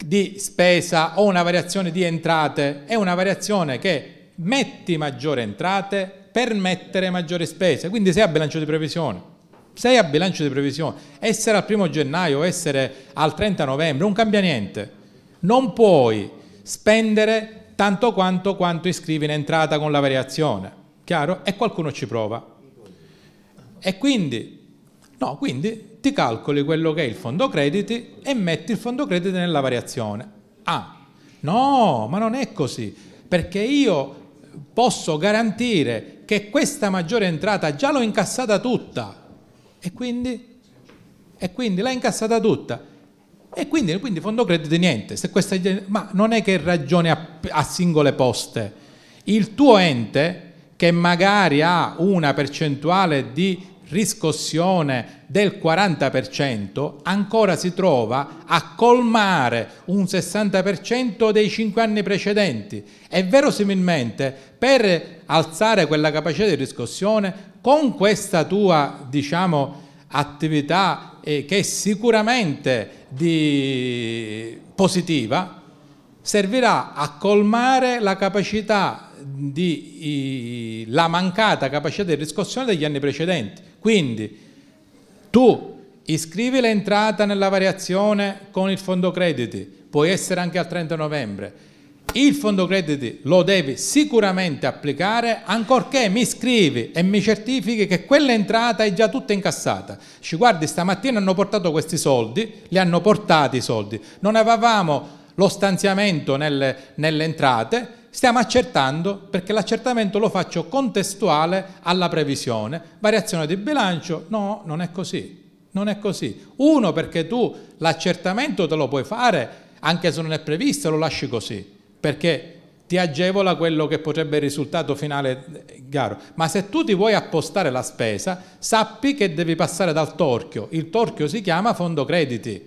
di spesa o una variazione di entrate è una variazione che metti maggiori entrate per mettere maggiori spese, quindi sei a bilancio di previsione. Sei a bilancio di previsione, essere al primo gennaio, essere al 30 novembre, non cambia niente. Non puoi spendere tanto quanto quanto iscrivi in entrata con la variazione, chiaro? E qualcuno ci prova. E quindi No, quindi ti calcoli quello che è il fondo crediti e metti il fondo crediti nella variazione. Ah, no, ma non è così, perché io posso garantire che questa maggiore entrata già l'ho incassata tutta e quindi, e quindi l'ha incassata tutta. E quindi, quindi fondo crediti niente, questa, ma non è che ragioni a, a singole poste. Il tuo ente, che magari ha una percentuale di riscossione del 40%, ancora si trova a colmare un 60% dei 5 anni precedenti e verosimilmente per alzare quella capacità di riscossione con questa tua diciamo, attività eh, che è sicuramente di... positiva, servirà a colmare la capacità di la mancata capacità di riscossione degli anni precedenti. Quindi tu iscrivi l'entrata nella variazione con il fondo crediti, puoi essere anche al 30 novembre. Il fondo crediti lo devi sicuramente applicare ancorché mi scrivi e mi certifichi che quell'entrata è già tutta incassata. Ci guardi, stamattina hanno portato questi soldi, li hanno portati i soldi, non avevamo lo stanziamento nelle, nelle entrate stiamo accertando perché l'accertamento lo faccio contestuale alla previsione. Variazione di bilancio? No, non è così. Non è così. Uno, perché tu l'accertamento te lo puoi fare anche se non è previsto, lo lasci così, perché ti agevola quello che potrebbe il risultato finale eh, chiaro. Ma se tu ti vuoi appostare la spesa, sappi che devi passare dal torchio. Il torchio si chiama fondo crediti.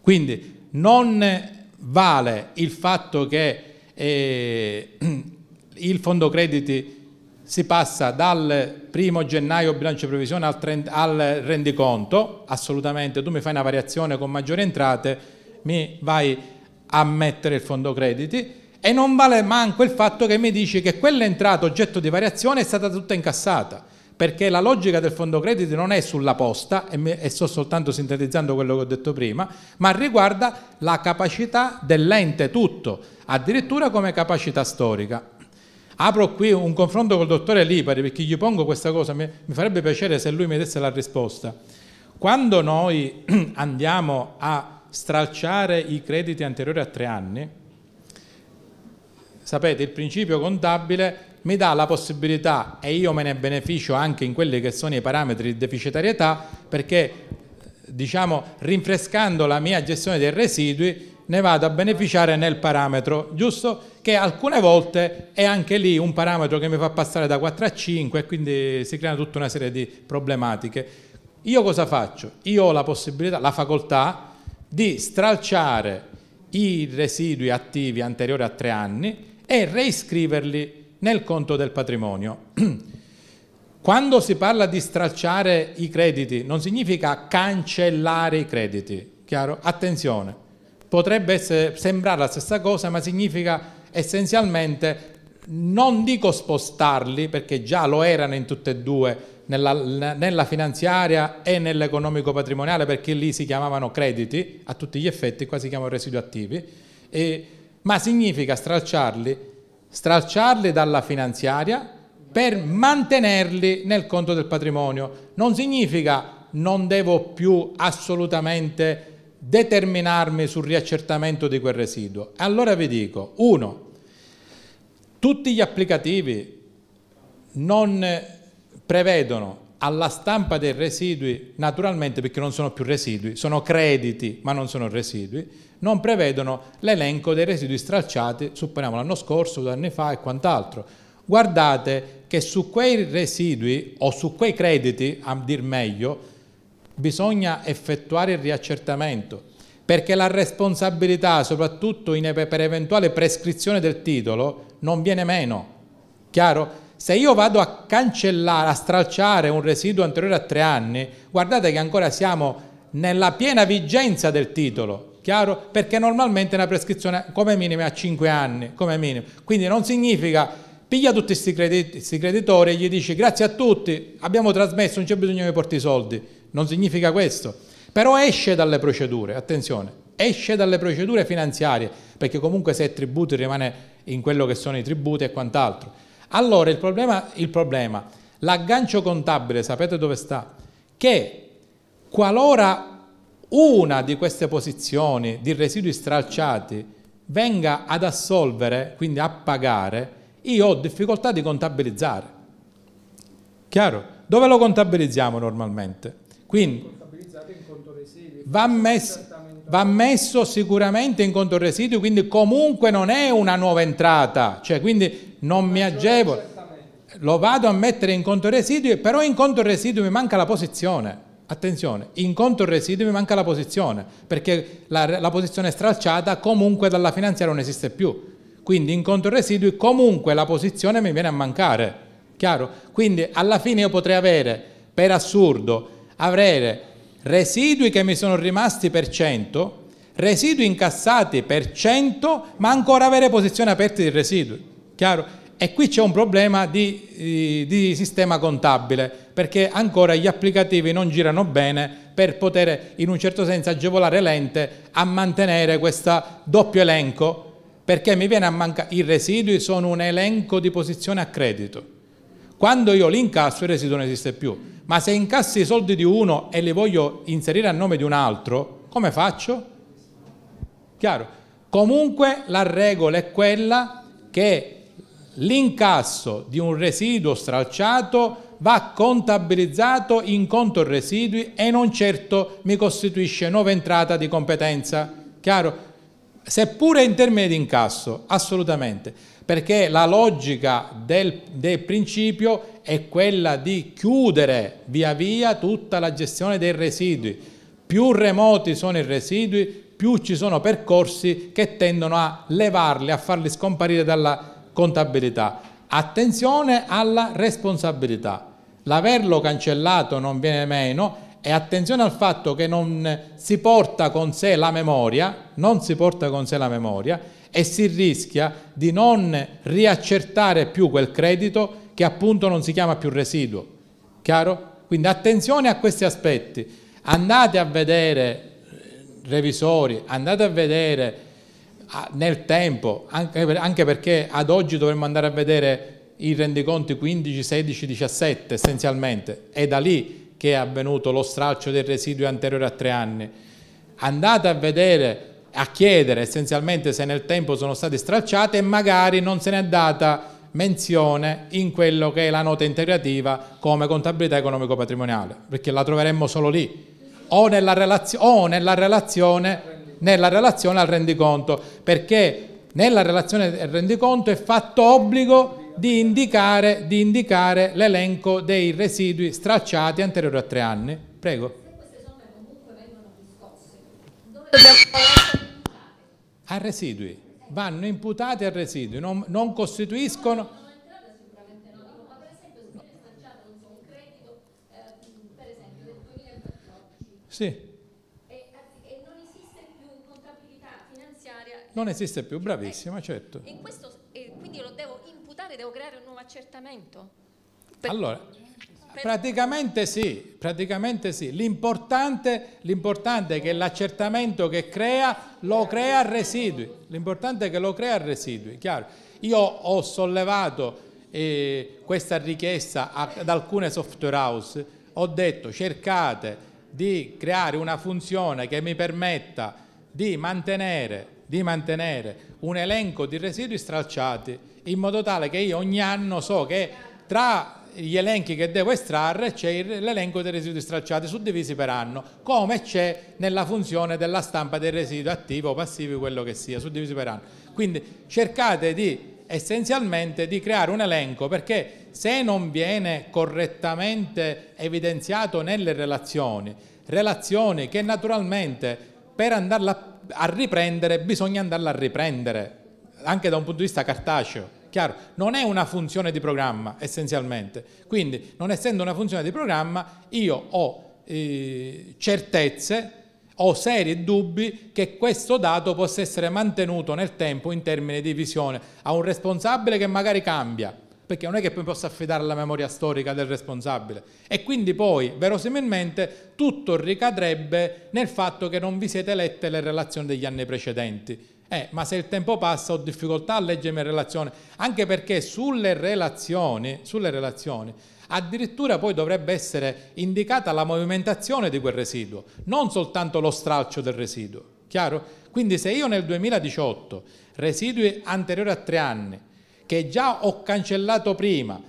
Quindi non vale il fatto che e il fondo crediti si passa dal primo gennaio bilancio previsione al, 30, al rendiconto, assolutamente, tu mi fai una variazione con maggiori entrate, mi vai a mettere il fondo crediti e non vale manco il fatto che mi dici che quell'entrata oggetto di variazione è stata tutta incassata perché la logica del fondo crediti non è sulla posta, e sto soltanto sintetizzando quello che ho detto prima, ma riguarda la capacità dell'ente tutto, addirittura come capacità storica. Apro qui un confronto col dottore Lipari perché gli pongo questa cosa, mi, farebbe piacere se lui mi desse la risposta. Quando noi andiamo a stralciare i crediti anteriori a tre anni, sapete, il principio contabile mi dà la possibilità, e io me ne beneficio anche in quelli che sono i parametri di deficitarietà, perché diciamo, rinfrescando la mia gestione dei residui ne vado a beneficiare nel parametro, giusto? Che alcune volte è anche lì un parametro che mi fa passare da 4 a 5 e quindi si creano tutta una serie di problematiche. Io cosa faccio? Io ho la possibilità, la facoltà di stralciare i residui attivi anteriori a 3 anni e reiscriverli nel conto del patrimonio. Quando si parla di stracciare i crediti non significa cancellare i crediti, chiaro? Attenzione, potrebbe essere, sembrare la stessa cosa ma significa essenzialmente non dico spostarli perché già lo erano in tutte e due nella, nella finanziaria e nell'economico patrimoniale perché lì si chiamavano crediti a tutti gli effetti, qua si chiamano residui attivi, e, ma significa stralciarli stralciarli dalla finanziaria per mantenerli nel conto del patrimonio. Non significa non devo più assolutamente determinarmi sul riaccertamento di quel residuo. Allora vi dico, uno, tutti gli applicativi non prevedono alla stampa dei residui, naturalmente perché non sono più residui, sono crediti ma non sono residui, non prevedono l'elenco dei residui stralciati, supponiamo l'anno scorso, due anni fa e quant'altro. Guardate che su quei residui o su quei crediti, a dir meglio, bisogna effettuare il riaccertamento, perché la responsabilità, soprattutto per eventuale prescrizione del titolo, non viene meno. Chiaro? Se io vado a cancellare, a stralciare un residuo anteriore a tre anni, guardate che ancora siamo nella piena vigenza del titolo, Chiaro? Perché normalmente una prescrizione come minimo è a 5 anni, come minimo. Quindi non significa piglia tutti questi credit, creditori e gli dici grazie a tutti, abbiamo trasmesso, non c'è bisogno che porti i soldi. Non significa questo. Però esce dalle procedure, attenzione, esce dalle procedure finanziarie, perché comunque se è tributi rimane in quello che sono i tributi e quant'altro. Allora il problema, il problema l'aggancio contabile, sapete dove sta? Che qualora una di queste posizioni di residui stralciati venga ad assolvere, quindi a pagare, io ho difficoltà di contabilizzare. Chiaro? Dove lo contabilizziamo normalmente? Quindi va messo, va messo sicuramente in conto residui, quindi comunque non è una nuova entrata, cioè quindi non mi agevola. Lo vado a mettere in conto residui, però in conto residui mi manca la posizione. Attenzione, in conto mi manca la posizione, perché la, la posizione stralciata comunque dalla finanziaria non esiste più. Quindi incontro residui comunque la posizione mi viene a mancare, chiaro? Quindi alla fine io potrei avere, per assurdo, avere residui che mi sono rimasti per 100, residui incassati per 100, ma ancora avere posizioni aperte di residui, chiaro? E qui c'è un problema di, di, di sistema contabile perché ancora gli applicativi non girano bene per poter in un certo senso agevolare l'ente a mantenere questo doppio elenco perché mi viene a mancare, i residui sono un elenco di posizione a credito. Quando io li incasso il residuo non esiste più, ma se incassi i soldi di uno e li voglio inserire a nome di un altro, come faccio? Chiaro? Comunque la regola è quella che l'incasso di un residuo stralciato va contabilizzato in conto residui e non certo mi costituisce nuova entrata di competenza. Chiaro? Seppure in termini di incasso, assolutamente, perché la logica del, del principio è quella di chiudere via via tutta la gestione dei residui. Più remoti sono i residui, più ci sono percorsi che tendono a levarli, a farli scomparire dalla contabilità. Attenzione alla responsabilità l'averlo cancellato non viene meno e attenzione al fatto che non si porta con sé la memoria, non si porta con sé la memoria e si rischia di non riaccertare più quel credito che appunto non si chiama più residuo. Chiaro? Quindi attenzione a questi aspetti. Andate a vedere eh, revisori, andate a vedere ah, nel tempo, anche perché ad oggi dovremmo andare a vedere i rendiconti 15, 16, 17 essenzialmente, è da lì che è avvenuto lo stralcio dei residui anteriori a tre anni. Andate a vedere, a chiedere essenzialmente se nel tempo sono stati stralciati e magari non se ne è data menzione in quello che è la nota integrativa come contabilità economico-patrimoniale, perché la troveremmo solo lì, o nella, o nella, relazione, nella relazione al rendiconto, perché nella relazione al rendiconto è fatto obbligo di indicare, indicare l'elenco dei residui stracciati anteriori a tre anni. Prego. Se queste somme comunque vengono riscosse, dove A residui, vanno imputate a residui, non, non costituiscono... Sì. non esiste più, bravissima, eh, certo. E questo, e quindi lo devo poi devo creare un nuovo accertamento? Per... Allora, per... praticamente sì, praticamente sì. L'importante, è che l'accertamento che crea lo crea residui. L'importante è che lo crea residui, chiaro. Io ho sollevato eh, questa richiesta ad alcune software house, ho detto cercate di creare una funzione che mi permetta di mantenere, di mantenere un elenco di residui stralciati in modo tale che io ogni anno so che tra gli elenchi che devo estrarre c'è l'elenco dei residui stracciati suddivisi per anno, come c'è nella funzione della stampa del residuo attivo o passivo, quello che sia, suddivisi per anno. Quindi cercate di essenzialmente di creare un elenco perché se non viene correttamente evidenziato nelle relazioni, relazioni che naturalmente per andarla a riprendere bisogna andarla a riprendere anche da un punto di vista cartaceo Chiaro, non è una funzione di programma essenzialmente, quindi non essendo una funzione di programma io ho eh, certezze, ho seri dubbi che questo dato possa essere mantenuto nel tempo in termini di visione a un responsabile che magari cambia, perché non è che poi possa affidare la memoria storica del responsabile. E quindi poi, verosimilmente, tutto ricadrebbe nel fatto che non vi siete lette le relazioni degli anni precedenti. Eh, ma se il tempo passa ho difficoltà a leggermi in relazione, anche perché sulle relazioni, sulle relazioni addirittura poi dovrebbe essere indicata la movimentazione di quel residuo, non soltanto lo stralcio del residuo, chiaro? Quindi se io nel 2018 residui anteriori a tre anni, che già ho cancellato prima,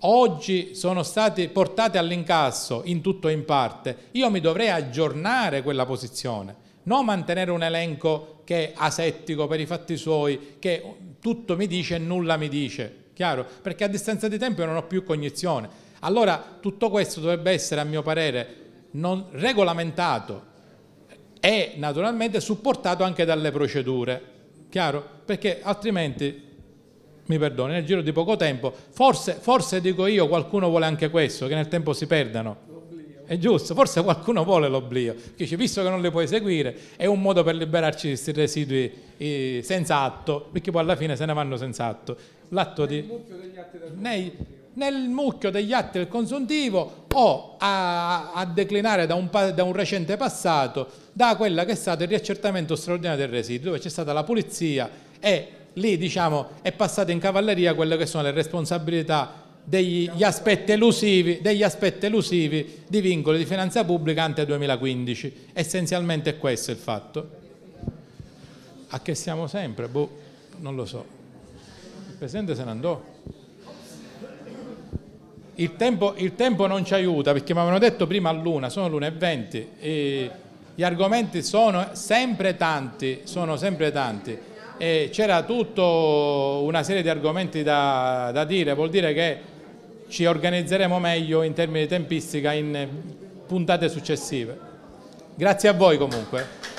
oggi sono stati portati all'incasso in tutto e in parte, io mi dovrei aggiornare quella posizione non mantenere un elenco che è asettico per i fatti suoi, che tutto mi dice e nulla mi dice, chiaro? Perché a distanza di tempo io non ho più cognizione. Allora tutto questo dovrebbe essere, a mio parere, regolamentato e naturalmente supportato anche dalle procedure, chiaro? Perché altrimenti, mi perdoni, nel giro di poco tempo, forse, forse dico io, qualcuno vuole anche questo, che nel tempo si perdano è giusto, forse qualcuno vuole l'oblio, dice, visto che non le puoi seguire, è un modo per liberarci di questi residui eh, senza atto, perché poi alla fine se ne vanno senza atto. L'atto nel di... Mucchio degli atti nei, nel mucchio degli atti del consuntivo o a, a declinare da un, da un, recente passato da quella che è stato il riaccertamento straordinario del residuo, dove c'è stata la pulizia e lì diciamo, è passata in cavalleria quelle che sono le responsabilità degli aspetti, elusivi, degli aspetti elusivi di vincoli di finanza pubblica ante 2015. Essenzialmente è questo il fatto. A che siamo sempre? Boh, non lo so. Il Presidente se ne andò. Il tempo, il tempo non ci aiuta perché mi avevano detto prima all'una, sono l'una e venti e gli argomenti sono sempre tanti, sono sempre tanti e c'era tutta una serie di argomenti da, da dire, vuol dire che ci organizzeremo meglio in termini di tempistica in eh, puntate successive. Grazie a voi comunque.